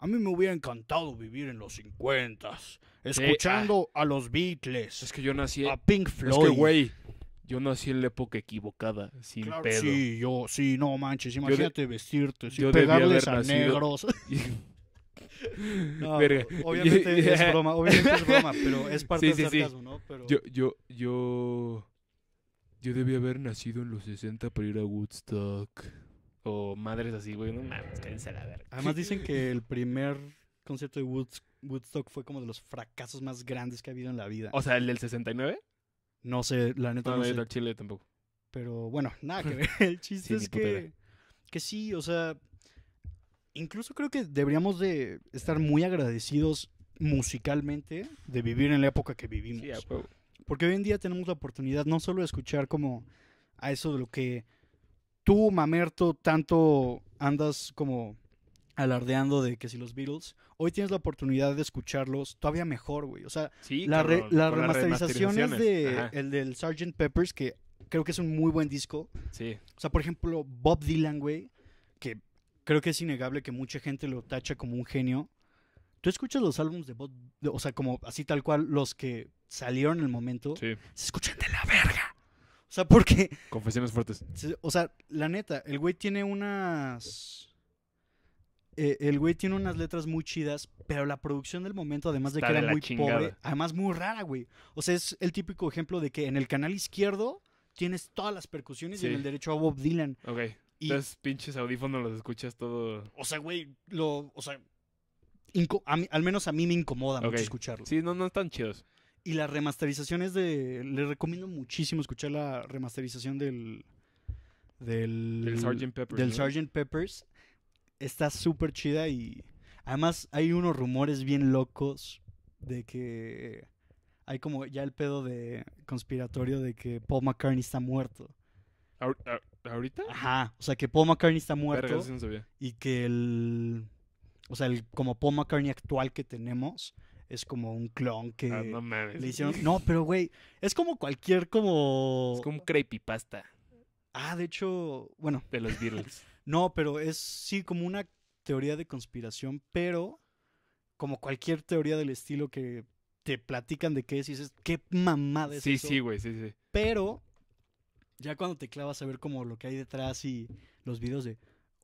a mí me hubiera encantado vivir en los 50 escuchando ah. a los Beatles. Es que yo nací a Pink Floyd. Es que güey, yo nací en la época equivocada, sin claro, Sí, yo sí, no manches, imagínate vestirte, sin pegarles a negros. no, Obviamente es broma, obviamente es broma, pero es parte de del ¿no? Pero... Yo, yo, yo, yo debí haber nacido en los 60 para ir a Woodstock madres así, güey. No a Además dicen que el primer concierto de Woodstock fue como de los fracasos más grandes que ha habido en la vida. O sea, el del 69? No sé, la neta no, no, el sé. Chile tampoco. Pero bueno, nada que ver. El chiste es que, que sí, o sea, incluso creo que deberíamos de estar muy agradecidos musicalmente de vivir en la época que vivimos. Porque hoy en día tenemos la oportunidad no solo de escuchar como a eso de lo que tú, Mamerto, tanto andas como alardeando de que si los Beatles, hoy tienes la oportunidad de escucharlos todavía mejor, güey. O sea, la remasterización es las remasterizaciones de el del Sgt. Peppers, que creo que es un muy buen disco. Sí. O sea, por ejemplo, Bob Dylan, güey, que creo que es innegable que mucha gente lo tacha como un genio. Tú escuchas los álbumes de Bob, o sea, como así tal cual, los que salieron en el momento, sí. se escuchan de la verga. O sea, porque. Confesiones fuertes. O sea, la neta, el güey tiene unas. Eh, el güey tiene unas letras muy chidas, pero la producción del momento, además de que era muy pobre, además muy rara, güey. O sea, es el típico ejemplo de que en el canal izquierdo tienes todas las percusiones y en el derecho a Bob Dylan. Ok. Y, Entonces, pinches audífonos los escuchas todo. O sea, güey, lo. O sea. al menos a mí me incomoda mucho escucharlo. Sí, no, no están chidos. Y la remasterización es de. Le recomiendo muchísimo escuchar la remasterización del. Del. Del Sgt. Peppers. Del Peppers. Está súper chida y. Además, hay unos rumores bien locos de que. Hay como ya el pedo de conspiratorio de que Paul McCartney está muerto. Ah, ¿Ahorita? Ajá. O sea, que Paul McCartney está muerto. y que el. O sea, el, como Paul McCartney actual que tenemos es como un clon que ah, no, le hicieron. No, pero güey, es como cualquier como. Es como un creepypasta. Ah, de hecho, bueno. De los Beatles. no, pero es sí como una teoría de conspiración, pero como cualquier teoría del estilo que te platican de qué es y dices, qué mamada es sí, Sí, güey, sí, sí. Pero ya cuando te clavas a ver como lo que hay detrás y los videos de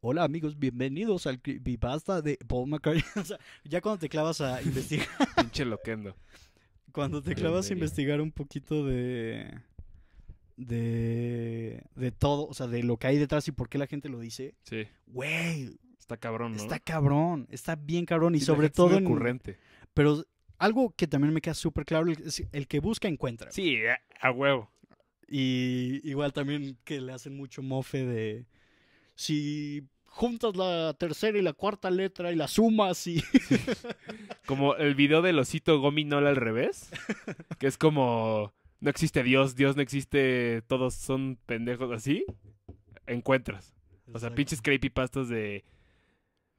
hola amigos, bienvenidos al creepypasta de Paul McCartney. o sea, ya cuando te clavas a investigar. Pinche loquendo. Cuando te clavas a investigar un poquito de. De, de todo, o sea, de lo que hay detrás y por qué la gente lo dice. Sí. Güey. Está cabrón, ¿no? Está cabrón, está bien cabrón y sobre todo. Es pero algo que también me queda súper claro: el, el que busca encuentra. Sí, a, huevo. Y igual también que le hacen mucho mofe de si juntas la tercera y la cuarta letra y la sumas y... como el video del osito gominola al revés, que es como, no existe Dios, Dios no existe, todos son pendejos así, encuentras. O sea, pinches creepypastas de,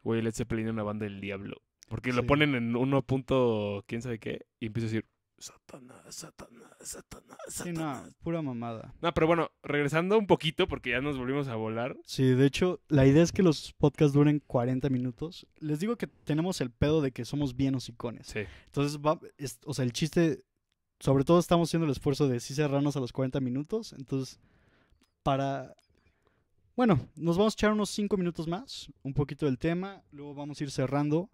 güey, Led Zeppelin una banda del diablo. Porque lo ponen en uno punto, quién sabe qué, y empiezo a decir, Satanás, Satanás, Satanás, Satanás. Sí, no, pura mamada. No, pero bueno, regresando un poquito porque ya nos volvimos a volar. Sí, de hecho, la idea es que los podcasts duren 40 minutos. Les digo que tenemos el pedo de que somos bien hocicones. Sí. Entonces, va, o sea, el chiste, sobre todo estamos haciendo el esfuerzo de sí cerrarnos a los 40 minutos. Entonces, para... Bueno, nos vamos a echar unos 5 minutos más, un poquito del tema, luego vamos a ir cerrando,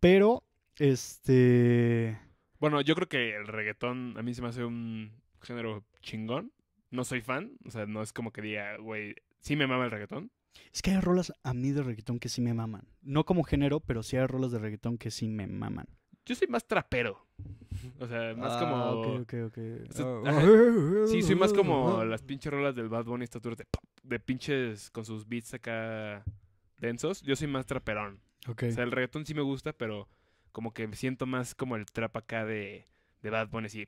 pero, este... Bueno, yo creo que el reggaetón a mí se me hace un género chingón. No soy fan, o sea, no es como que diga, güey, sí me mama el reggaetón. Es que hay rolas a mí de reggaetón que sí me maman. No como género, pero sí hay rolas de reggaetón que sí me maman. Yo soy más trapero. O sea, más ah, como. Ok, ok, ok. Este, ah. sí, soy más como las pinches rolas del Bad Bunny de, de pinches con sus beats acá densos. Yo soy más traperón. O sea, el reggaetón sí me gusta, pero como que siento más como el trap acá de, de Bad Bunny así.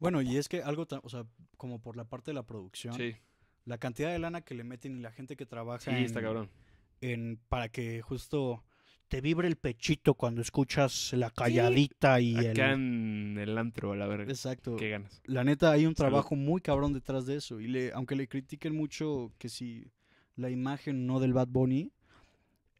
Bueno, y es que algo, o sea, como por la parte de la producción, sí. la cantidad de lana que le meten y la gente que trabaja sí, está cabrón. En, para que justo te vibre el pechito cuando escuchas la calladita y Acá el... en el antro, a la verga. Exacto. Qué ganas. La neta, hay un trabajo muy cabrón detrás de eso. Y le, aunque le critiquen mucho que si la imagen no del Bad Bunny,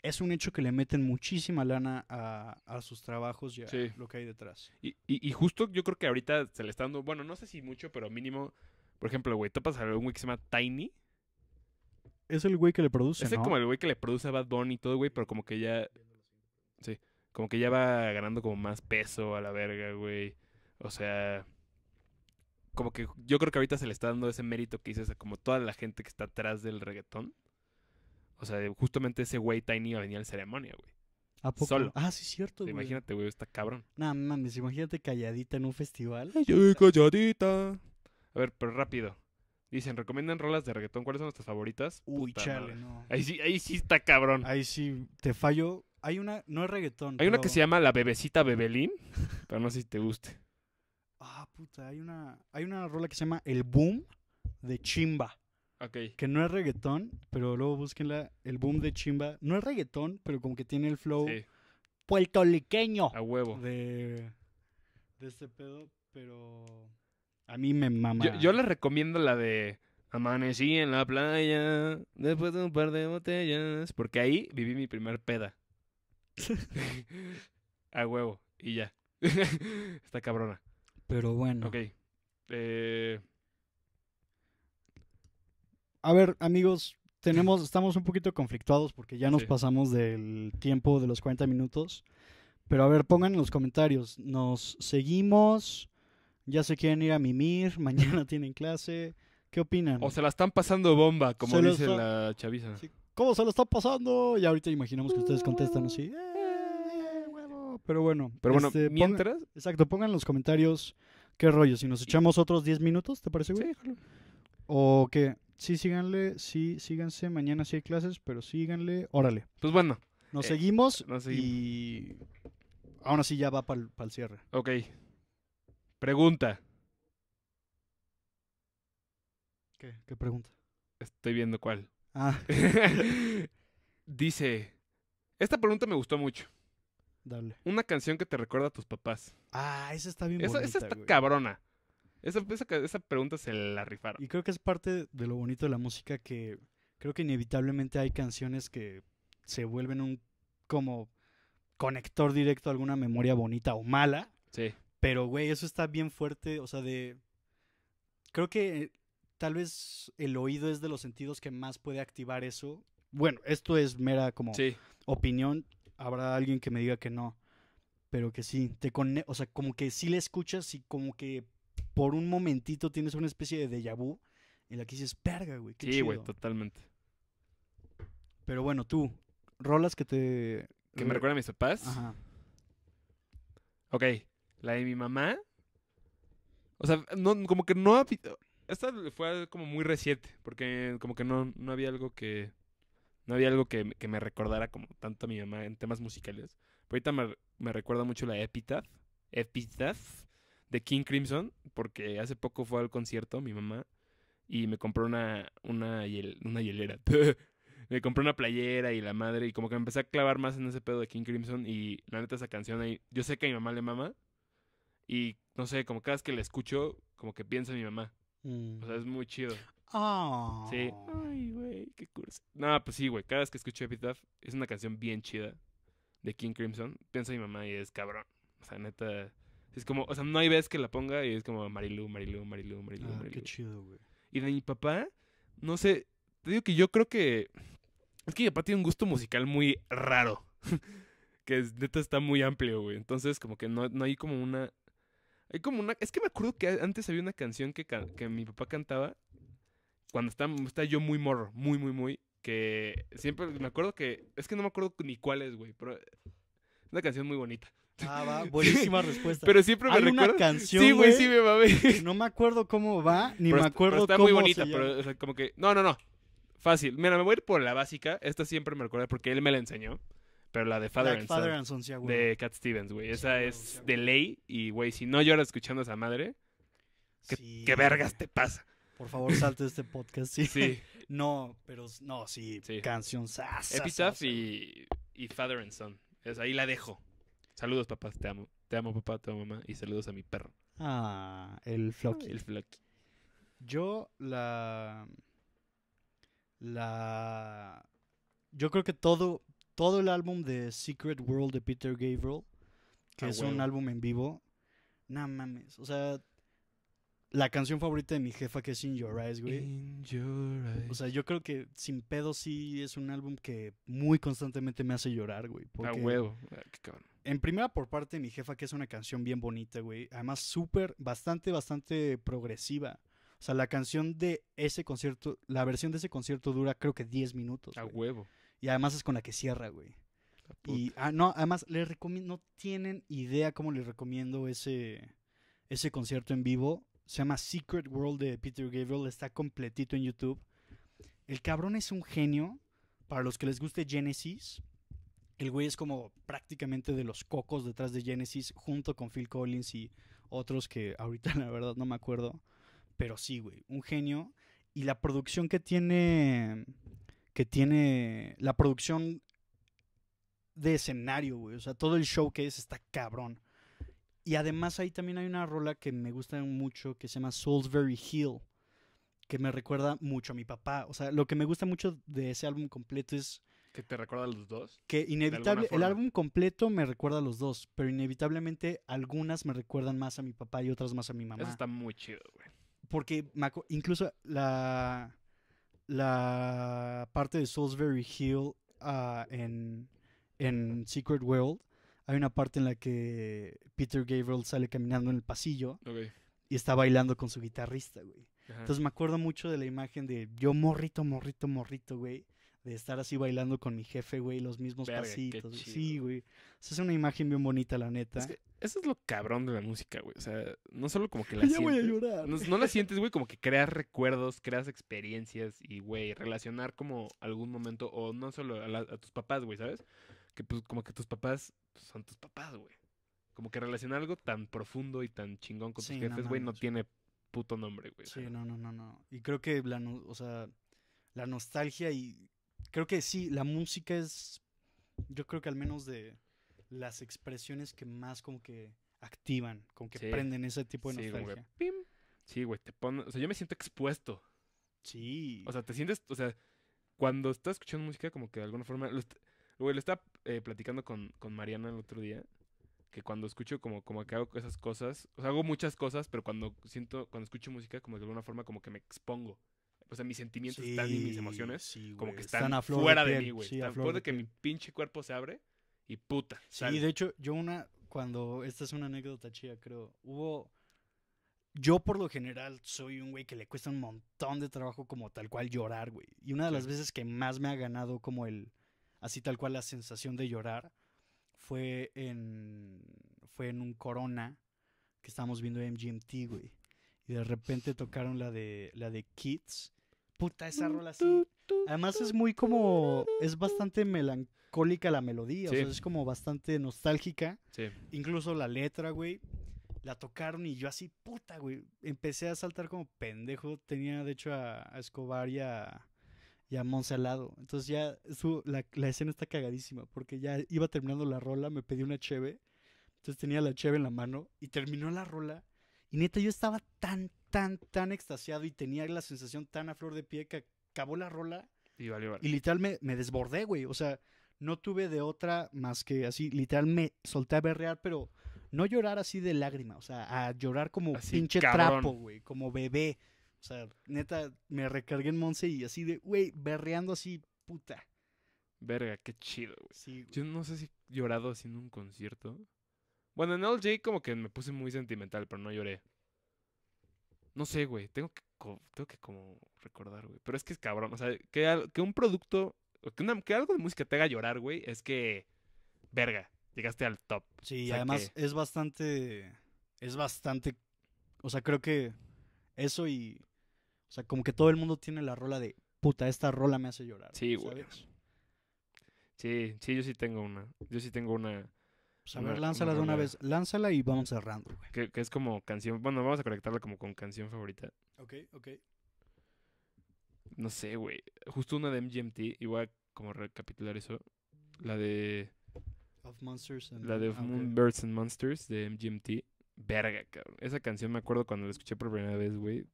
es un hecho que le meten muchísima lana a, sus trabajos y a lo que hay detrás. Y, justo yo creo que ahorita se le está dando, bueno, no sé si mucho, pero mínimo, por ejemplo, güey, topas a un güey que se llama Tiny. Es el güey que le produce, Es como el güey que le produce a Bad Bunny y todo, güey, pero como que ya... Sí, como que ya va ganando como más peso a la verga, güey. O sea, como que yo creo que ahorita se le está dando ese mérito que dices a como toda la gente que está atrás del reggaetón. O sea, justamente ese güey Tiny venía a la ceremonia, güey. ¿A poco? Ah, sí, cierto, güey. Imagínate, güey, está cabrón. No, mames, imagínate calladita en un festival. Ay, calladita. A ver, pero rápido. Dicen, recomiendan rolas de reggaetón. ¿Cuáles son nuestras favoritas? Uy, chale, no. Ahí sí, ahí sí está cabrón. Ahí sí, te fallo. Hay una, no es reggaetón. Hay una que se llama La Bebecita Bebelín, pero no sé si te guste. Ah, puta, hay una, hay una rola que se llama El Boom de Chimba. Que no es reggaetón, pero luego búsquenla. El boom de Chimba. No es reggaetón, pero como que tiene el flow puertoliqueño. A huevo. De, de este pedo, pero a mí me mama. Yo, yo les recomiendo la de Amanecí en la playa después de un par de botellas, porque ahí viví mi primer peda. a huevo, y ya. Está cabrona. Pero bueno. Ok. Eh, a ver, amigos, tenemos, estamos un poquito conflictuados porque ya nos pasamos del tiempo de los 40 minutos. Pero a ver, pongan en los comentarios. Nos seguimos. Ya se quieren ir a mimir. Mañana tienen clase. ¿Qué opinan? O se la están pasando bomba, como dice la chaviza. ¿Cómo se la están pasando? Y ahorita imaginamos que ustedes contestan así. Eh, eh, pero bueno. Pero bueno, este, mientras. exacto, pongan en los comentarios qué rollo. Si nos echamos otros 10 minutos, ¿te parece, güey? Sí, O qué sí, síganle, sí, síganse. Mañana sí hay clases, pero síganle. Órale. Pues bueno. Nos, eh, seguimos, y aún así ya va para el, cierre. Ok. Pregunta. ¿Qué? ¿Qué pregunta? Estoy viendo cuál. Ah. Dice, esta pregunta me gustó mucho. Dale. Una canción que te recuerda a tus papás. Ah, esa está bien esa, bonita, Esa está cabrona. Esa, esa, pregunta se la rifaron. Y creo que es parte de lo bonito de la música que creo que inevitablemente hay canciones que se vuelven un como conector directo a alguna memoria bonita o mala. Sí. Pero, güey, eso está bien fuerte. O sea, de. Creo que eh, tal vez el oído es de los sentidos que más puede activar eso. Bueno, esto es mera como opinión. Habrá alguien que me diga que no. Pero que sí, te O sea, como que sí le escuchas y como que por un momentito tienes una especie de déjà vu en la que dices, perga, güey. Qué sí, güey, totalmente. Pero bueno, tú, rolas que te. Que me recuerda a mis papás. Ajá. Ok, la de mi mamá. O sea, como que no. Esta fue como muy reciente, porque como que no, no había algo que. No había algo que, me recordara como tanto a mi mamá en temas musicales. Pero ahorita me, me recuerda mucho la Epitaph. Epitaph de King Crimson, porque hace poco fue al concierto mi mamá y me compró una, una, una hielera. me compró una playera y la madre y como que me empecé a clavar más en ese pedo de King Crimson y la neta esa canción ahí, yo sé que a mi mamá le mama y no sé, como cada vez que la escucho, como que piensa en mi mamá. O sea, es mm. muy chido. Sí. Ay, güey, qué curso. No, pues sí, güey, cada vez que escucho Epitaph es una canción bien chida de King Crimson, piensa en mi mamá y es cabrón. O sea, neta, es como, o sea, no hay veces que la ponga y es como Marilu, Marilu, Marilu, Marilu, ah, Qué chido, güey. Y de mi papá, no sé, te digo que yo creo que. Es que mi papá tiene un gusto musical muy raro. que neta está muy amplio, güey. Entonces, como que no, hay como una. Hay como una. Es que me acuerdo que antes había una canción que, que mi papá cantaba cuando estaba, yo muy morro, muy, muy, muy. Que siempre me acuerdo que. Es que no me acuerdo ni cuál es, güey, pero. Es una canción muy bonita. Ah, va, buenísima respuesta. Pero siempre me recuerda. canción. Sí, güey, sí, me No me acuerdo cómo va, ni me acuerdo está, está muy bonita, pero como que. No, no, no. Fácil. Mira, me voy a ir por la básica. Esta siempre me recuerda porque él me la enseñó. Pero la de Father, and, Son, De Cat Stevens, güey. Esa es de ley. Y, güey, si no lloras escuchando a esa madre, ¿qué, vergas te pasa? Por favor, salte de este podcast. Sí. no, pero no, sí. Canción sasa. Epitaph y, Father and Son. Es, ahí la dejo. Saludos, papás, te amo. Te amo, papá, te amo, mamá. Y saludos a mi perro. Ah, el flocky. El flocky. Yo la. La. Yo creo que todo. Todo el álbum de Secret World de Peter Gabriel, que ah, es un álbum en vivo. No mames. O sea. La canción favorita de mi jefa que es In Your Eyes, güey. In your eyes. O sea, yo creo que sin pedo sí es un álbum que muy constantemente me hace llorar, güey. huevo. Ah, qué cabrón en primera por parte de mi jefa, que es una canción bien bonita, güey. Además, súper, bastante, bastante progresiva. O sea, la canción de ese concierto, la versión de ese concierto dura creo que 10 minutos. A huevo. Y además es con la que cierra, güey. Y ah, no, además no tienen idea cómo les recomiendo ese, ese concierto en vivo. Se llama Secret World de Peter Gabriel, está completito en YouTube. El cabrón es un genio. Para los que les guste Genesis, el güey es como prácticamente de los cocos detrás de Genesis, junto con Phil Collins y otros que ahorita la verdad no me acuerdo. Pero sí, güey, un genio. Y la producción que tiene. Que tiene. La producción de escenario, güey. O sea, todo el show que es está cabrón. Y además ahí también hay una rola que me gusta mucho que se llama Salisbury Hill. Que me recuerda mucho a mi papá. O sea, lo que me gusta mucho de ese álbum completo es ¿Que te recuerda a los dos? Que inevitable, el álbum completo me recuerda a los dos, pero inevitablemente algunas me recuerdan más a mi papá y otras más a mi mamá. Eso está muy chido, güey. Porque incluso la, la parte de Salisbury Hill ah, en, Secret World, hay una parte en la que Peter Gabriel sale caminando en el pasillo y está bailando con su guitarrista, güey. Entonces me acuerdo mucho de la imagen de yo morrito, morrito, morrito, güey de estar así bailando con mi jefe, güey, los mismos pasitos. Sí, güey. Esa es una imagen bien bonita, la neta. eso es lo cabrón de la música, güey. O sea, no solo como que la sientes. No, la sientes, güey, como que creas recuerdos, creas experiencias y, güey, relacionar como algún momento, o no solo a, tus papás, güey, ¿sabes? Que pues como que tus papás son tus papás, güey. Como que relacionar algo tan profundo y tan chingón con tus jefes, güey, no, tiene puto nombre, güey. Sí, no, no, no, Y creo que o sea, la nostalgia y creo que sí, la música es, yo creo que al menos de las expresiones que más como que activan, como que prenden ese tipo de sí, nostalgia. Sí, güey, te o sea, yo me siento expuesto. Sí. O sea, te sientes, o sea, cuando estás escuchando música como que de alguna forma, güey, lo estaba eh, platicando con, con Mariana el otro día, que cuando escucho como, como que hago esas cosas, o sea, hago muchas cosas, pero cuando siento, cuando escucho música como que de alguna forma como que me expongo o sea, mis sentimientos están y mis emociones como que están, fuera de, mí, güey. Sí, de que mi pinche cuerpo se abre y puta. Sí, de hecho, yo una, cuando, esta es una anécdota chida, creo, hubo, yo por lo general soy un güey que le cuesta un montón de trabajo como tal cual llorar, güey. Y una de las veces que más me ha ganado como el, así tal cual la sensación de llorar, fue en, fue en un corona que estábamos viendo MGMT, güey. Y de repente tocaron la de, la de Kids Puta, esa rola así. Además es muy como, es bastante melancólica la melodía, o sea, es como bastante nostálgica. Sí. Incluso la letra, güey, la tocaron y yo así, puta, güey, empecé a saltar como pendejo. Tenía, de hecho, a, Escobar y a, y al lado. Entonces ya su, la, escena está cagadísima, porque ya iba terminando la rola, me pedí una cheve, entonces tenía la cheve en la mano y terminó la rola. Y neta, yo estaba tan tan, tan extasiado y tenía la sensación tan a flor de pie que acabó la rola. Y, literal me, me desbordé, güey. O sea, no tuve de otra más que así, literal me solté a berrear, pero no llorar así de lágrima, o sea, a llorar como pinche trapo, güey, como bebé. O sea, neta, me recargué en Monse y así de, güey, berreando así, puta. Verga, qué chido, güey. Yo no sé si he llorado haciendo un concierto. Bueno, en LJ como que me puse muy sentimental, pero no lloré. No sé, güey. Tengo que, tengo que como recordar, güey. Pero es que es cabrón. O sea, que, un producto, que, algo de música te haga llorar, güey, es que, verga, llegaste al top. Sí, además es bastante, es bastante, o sea, creo que eso y, o sea, como que todo el mundo tiene la rola de, puta, esta rola me hace llorar. Sí, güey. Sí, sí, yo sí tengo una. Yo sí tengo una pues, a ver, lánzala de una vez. Lánzala y vamos cerrando, güey. Que, es como canción. Bueno, vamos a conectarla como con canción favorita. Ok, ok. No sé, güey. Justo una de MGMT. Y voy a como recapitular eso. La de. Of Monsters and La de ah, Birds and Monsters de MGMT. Verga, cabrón. Esa canción me acuerdo cuando la escuché por primera vez, güey.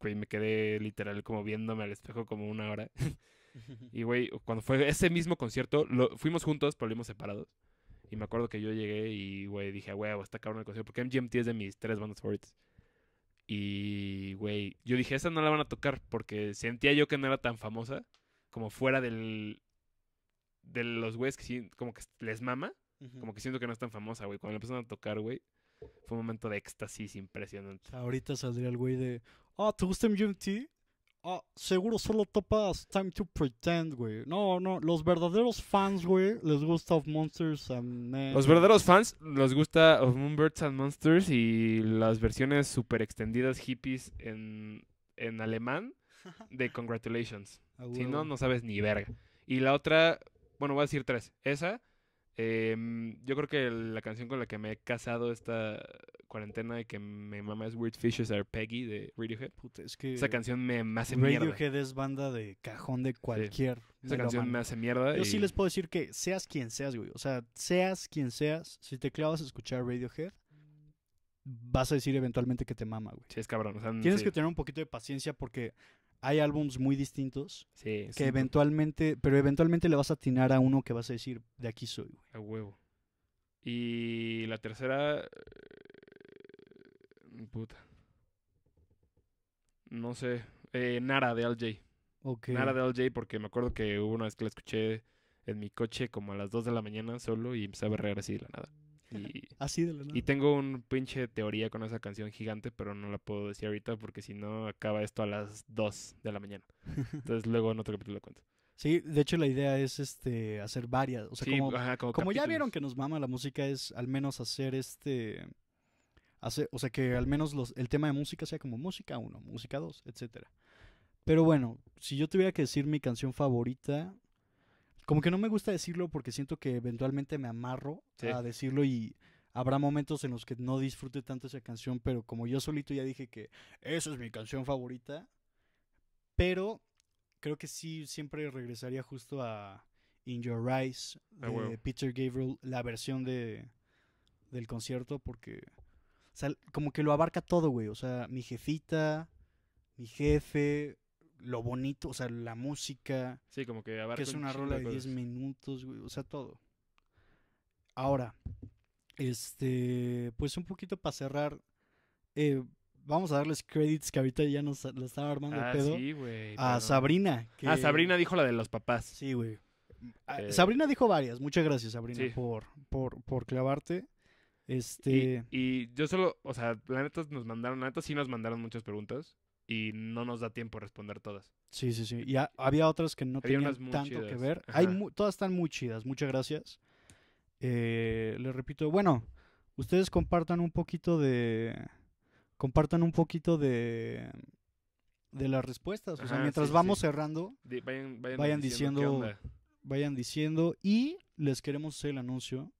Güey, me quedé literal como viéndome al espejo como una hora. y, güey, cuando fue ese mismo concierto, lo, fuimos juntos, pero lo vimos separados. Y me acuerdo que yo llegué y, güey, dije, huevo, está cabrón el concierto. Porque MGMT es de mis tres bandas favoritas. Y, güey, yo dije, esa no la van a tocar porque sentía yo que no era tan famosa como fuera del... De los güeyes que sí, como que les mama. Como que siento que no es tan famosa, güey. Cuando la empezaron a tocar, güey, fue un momento de éxtasis impresionante. Ahorita saldría el güey de, oh, ¿te gusta MGMT? Ah, seguro solo topas Time to Pretend, güey. No, no, los verdaderos fans, güey, les gusta Of Monsters and Los verdaderos fans les gusta Of Moonbirds and Monsters y las versiones super extendidas hippies en, alemán de Congratulations. si no, no sabes ni verga. Y la otra, bueno, voy a decir tres. Esa, em, yo creo que la canción con la que me he casado está cuarentena de que mi mamá es Weird Fishes Are Peggy de Radiohead. que esa canción me, hace mierda. Radiohead es banda de cajón de cualquier. Esa canción me hace mierda. Yo sí les puedo decir que seas quien seas, güey. O sea, seas quien seas, si te clavas a escuchar Radiohead, vas a decir eventualmente que te mama, güey. Sí, es cabrón. Tienes que tener un poquito de paciencia porque hay álbums muy distintos que eventualmente, pero eventualmente le vas a atinar a uno que vas a decir, de aquí soy, güey. A huevo. Y la tercera no sé. Eh, Nara de LJ. Nara de LJ porque me acuerdo que hubo una vez que la escuché en mi coche como a las 2 de la mañana solo y empezaba a rear así de la nada. Y, así de la nada. Y tengo un pinche teoría con esa canción gigante, pero no la puedo decir ahorita porque si no acaba esto a las 2 de la mañana. Entonces luego en otro capítulo lo cuento. Sí, de hecho la idea es este hacer varias, o sea, como ya vieron que nos mama la música es al menos hacer este o sea, que al menos los, el tema de música sea como música 1, música 2, etc. Pero bueno, si yo tuviera que decir mi canción favorita, como que no me gusta decirlo porque siento que eventualmente me amarro a decirlo y habrá momentos en los que no disfrute tanto esa canción, pero como yo solito ya dije que esa es mi canción favorita, pero creo que sí siempre regresaría justo a In Your Eyes de Peter Gabriel, la versión de del concierto porque sea, como que lo abarca todo, güey. O sea, mi jefita, mi jefe, lo bonito, o sea, la música. Sí, como que abarca. Que es una rola de 10 minutos, güey. O sea, todo. Ahora, este, pues un poquito para cerrar. Eh, vamos a darles créditos que ahorita ya nos la estaba armando el ah, pedo. a Sabrina. a ah, Sabrina dijo la de los papás. Sí, güey. Ah, eh, Sabrina dijo varias. Muchas gracias, Sabrina, por, por, por clavarte. Este... Y, yo solo, o sea, la neta nos mandaron, la neta sí nos mandaron muchas preguntas y no nos da tiempo a responder todas. Sí, sí, sí. Y había otras que no tenían tanto que ver. Hay todas están muy chidas, muchas gracias. Eh, les repito, bueno, ustedes compartan un poquito de... Compartan un poquito de de las respuestas. o sea, mientras vamos cerrando, vayan, diciendo, vayan diciendo y les queremos hacer el anuncio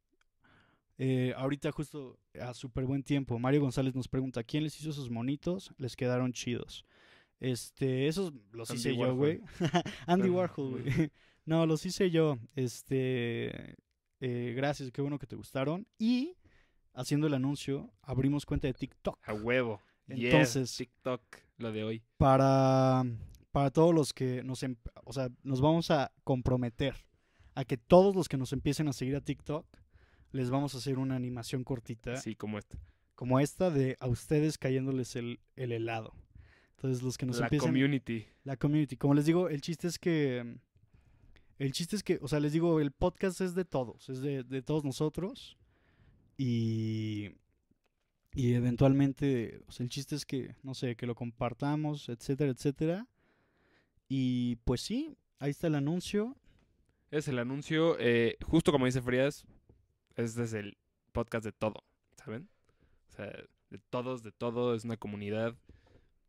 eh, ahorita justo a súper buen tiempo, Mario González nos pregunta, ¿quién les hizo esos monitos? Les quedaron chidos. Este, esos los hice yo, güey. Andy Warhol, güey. no, los hice yo. Este, eh, gracias, qué bueno que te gustaron. Y haciendo el anuncio, abrimos cuenta de TikTok. A huevo. Entonces, TikTok, lo de hoy. Para, para todos los que nos, em, o sea, nos vamos a comprometer a que todos los que nos empiecen a seguir a TikTok les vamos a hacer una animación cortita. Sí, como esta. Como esta de a ustedes cayéndoles el, helado. Entonces los que nos empiezan. empiecen... La community. La community. Como les digo, el chiste es que... El chiste es que, o sea, les digo, el podcast es de todos, es de, todos nosotros. Y, y eventualmente, o sea, el chiste es que, no sé, que lo compartamos, etcétera, etcétera. Y pues sí, ahí está el anuncio. Es el anuncio, eh, justo como dice Frías, este es el podcast de todo, ¿saben? O sea, de todos, de todo, es una comunidad.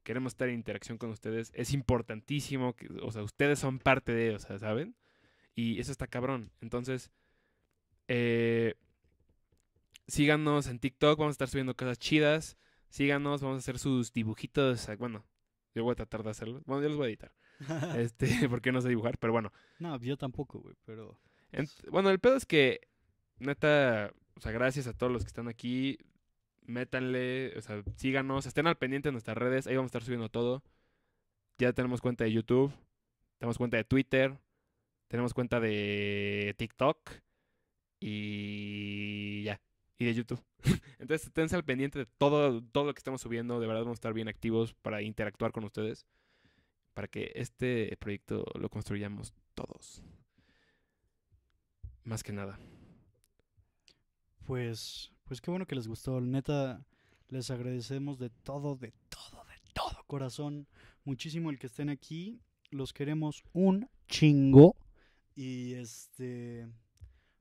Queremos estar en interacción con ustedes. Es importantísimo, que, o sea, ustedes son parte de, ellos, ¿saben? Y eso está cabrón. Entonces, eh, síganos en TikTok, vamos a estar subiendo cosas chidas. Síganos, vamos a hacer sus dibujitos. Bueno, yo voy a tratar de hacerlo. Bueno, yo los voy a editar. este, porque no sé dibujar, pero bueno. No, yo tampoco, güey, pero. bueno, el pedo es que neta, o sea, gracias a todos los que están aquí. Métanle, o sea, síganos, estén al pendiente de nuestras redes, ahí vamos a estar subiendo todo. Ya tenemos cuenta de YouTube, tenemos cuenta de Twitter, tenemos cuenta de TikTok y ya, y de YouTube. Entonces, estén al pendiente de todo, todo lo que estamos subiendo, de verdad vamos a estar bien activos para interactuar con ustedes, para que este proyecto lo construyamos todos. Más que nada pues, pues qué bueno que les gustó. Neta, les agradecemos de todo, de todo, de todo corazón. Muchísimo el que estén aquí. Los queremos un chingo. Y este,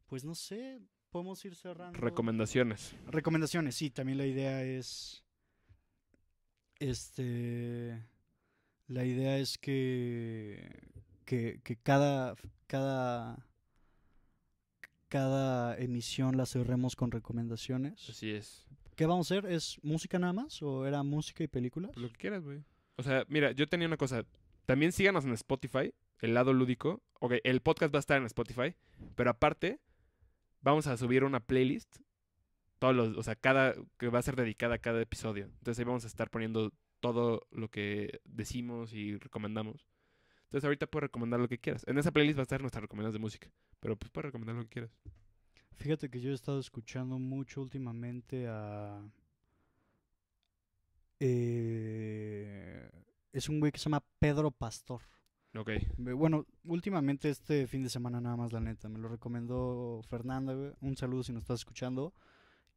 pues no sé, podemos ir cerrando. Recomendaciones. Recomendaciones, sí, también la idea es. Este. La idea es que. Que, que cada. cada cada emisión la cerremos con recomendaciones. Así es. ¿Qué vamos a hacer? ¿Es música nada más? ¿O era música y películas? Lo que quieras, güey. O sea, mira, yo tenía una cosa. También síganos en Spotify, el lado lúdico. Ok, el podcast va a estar en Spotify, pero aparte vamos a subir una playlist todos los, o sea, cada que va a ser dedicada a cada episodio. Entonces ahí vamos a estar poniendo todo lo que decimos y recomendamos. Entonces ahorita puedes recomendar lo que quieras. En esa playlist va a estar nuestras recomendaciones de música, pero pues puedes recomendar lo que quieras. Fíjate que yo he estado escuchando mucho últimamente a... Eh, es un güey que se llama Pedro Pastor. Ok. Bueno, últimamente este fin de semana nada más, la neta. Me lo recomendó Fernando. Un saludo si nos estás escuchando.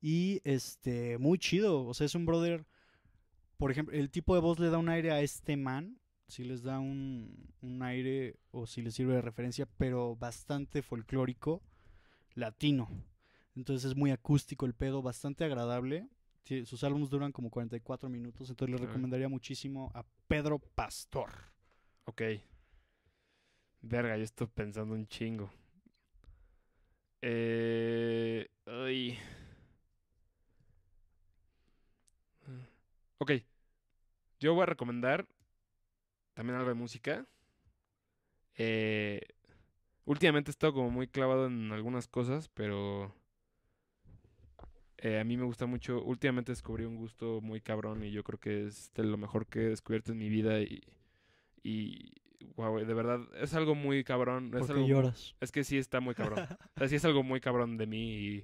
Y este, muy chido. O sea, es un brother. Por ejemplo, el tipo de voz le da un aire a este man si les da un, aire o si les sirve de referencia, pero bastante folclórico, latino. Entonces es muy acústico el pedo, bastante agradable. sus álbumes duran como 44 minutos, entonces les recomendaría muchísimo a Pedro Pastor. Ok. Verga, yo estoy pensando un chingo. Eh, ay. Ok. Yo voy a recomendar también algo de música. Eh, últimamente he estado como muy clavado en algunas cosas, pero eh, a mí me gusta mucho. Últimamente descubrí un gusto muy cabrón y yo creo que es lo mejor que he descubierto en mi vida y, wow, de verdad, es algo muy cabrón. Es algo, Es que sí está muy cabrón. sí es algo muy cabrón de mí y,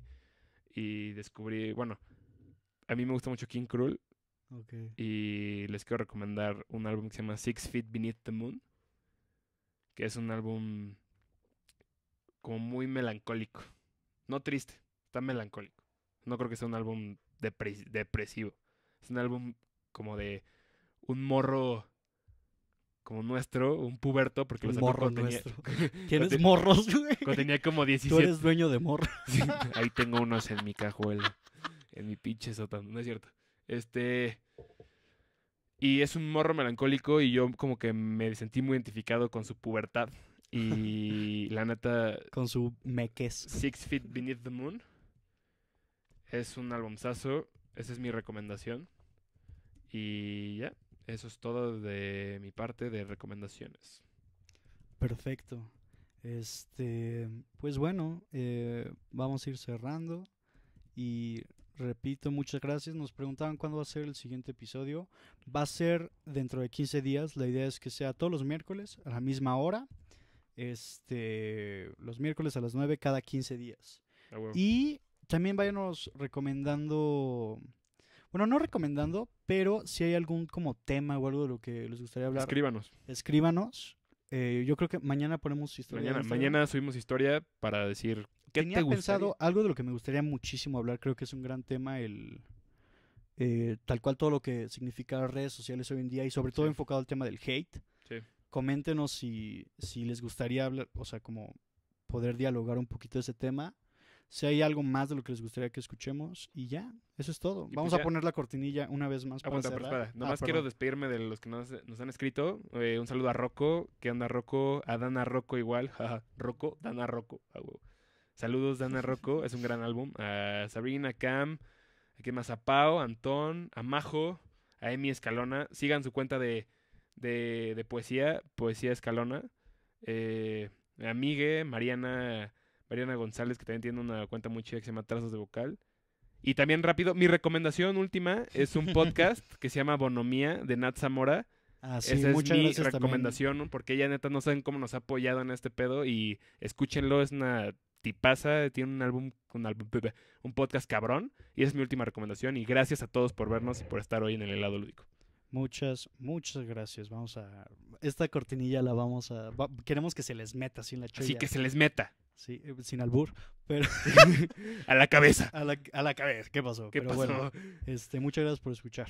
y descubrí, bueno, a mí me gusta mucho King Cruel y les quiero recomendar un álbum que se llama Six Feet Beneath the Moon, que es un álbum como muy melancólico. No triste, está melancólico. No creo que sea un álbum depresivo. Es un álbum como de un morro como nuestro, un puberto, porque un morro nuestro. Tienes morros, Cuando tenía como 17. Tú eres dueño de morros. ahí tengo unos en mi cajuela, en mi pinche sótano, no es cierto. Este. Y es un morro melancólico y yo como que me sentí muy identificado con su pubertad. Y la neta... Con su meques. Six Feet Beneath the Moon. Es un albumzazo. Esa es mi recomendación. Y ya, eso es todo de mi parte de recomendaciones. Perfecto. Este, pues bueno, eh, vamos a ir cerrando. Y Repito, muchas gracias. Nos preguntaban cuándo va a ser el siguiente episodio. Va a ser dentro de 15 días. La idea es que sea todos los miércoles a la misma hora. Este, los miércoles a las 9 cada 15 días. Ah, y también váyanos recomendando bueno, no recomendando, pero si hay algún como tema o algo de lo que les gustaría hablar. Escríbanos. Escríbanos. Eh, yo creo que mañana ponemos historia. Mañana, mañana subimos historia para decir ¿Qué Tenía pensado algo de lo que me gustaría muchísimo hablar, creo que es un gran tema el... Eh, tal cual todo lo que significa redes sociales hoy en día y sobre todo enfocado al tema del hate. Coméntenos si, les gustaría hablar, o sea, como poder dialogar un poquito ese tema si hay algo más de lo que les gustaría que escuchemos y ya, eso es todo. Pues Vamos a poner la cortinilla una vez más. Ah, para cerrar. Ah, nomás quiero despedirme de los que nos, han escrito. Eh, un saludo a Rocco, que anda Rocco, a Dana Rocco igual, Rocco, Dana Rocco. Saludos, Dana Rocco, es un gran álbum. A Sabrina, Cam, aquí más a Pau, Antón, a Majo, a Emi Escalona. Sigan su cuenta de, poesía, Poesía Escalona. Eh, a Mariana, Mariana González, que también tiene una cuenta muy chida que se llama Trazos de Vocal. Y también rápido, mi recomendación última es un podcast que se llama Bonomía de Nat Zamora. Ah, Esa es mi recomendación, porque ella neta no saben cómo nos ha apoyado en este pedo y escúchenlo, es una pasa tiene un álbum, un, un podcast cabrón. Y esa es mi última recomendación. Y gracias a todos por vernos y por estar hoy en el helado lúdico. Muchas, muchas gracias. Vamos a. Esta cortinilla la vamos a. queremos que se les meta sin la chulla. Sí, que se les meta. Sí, eh, sin albur, pero. a la cabeza. A la, cabeza. ¿Qué pasó? pasó? bueno, este, muchas gracias por escuchar.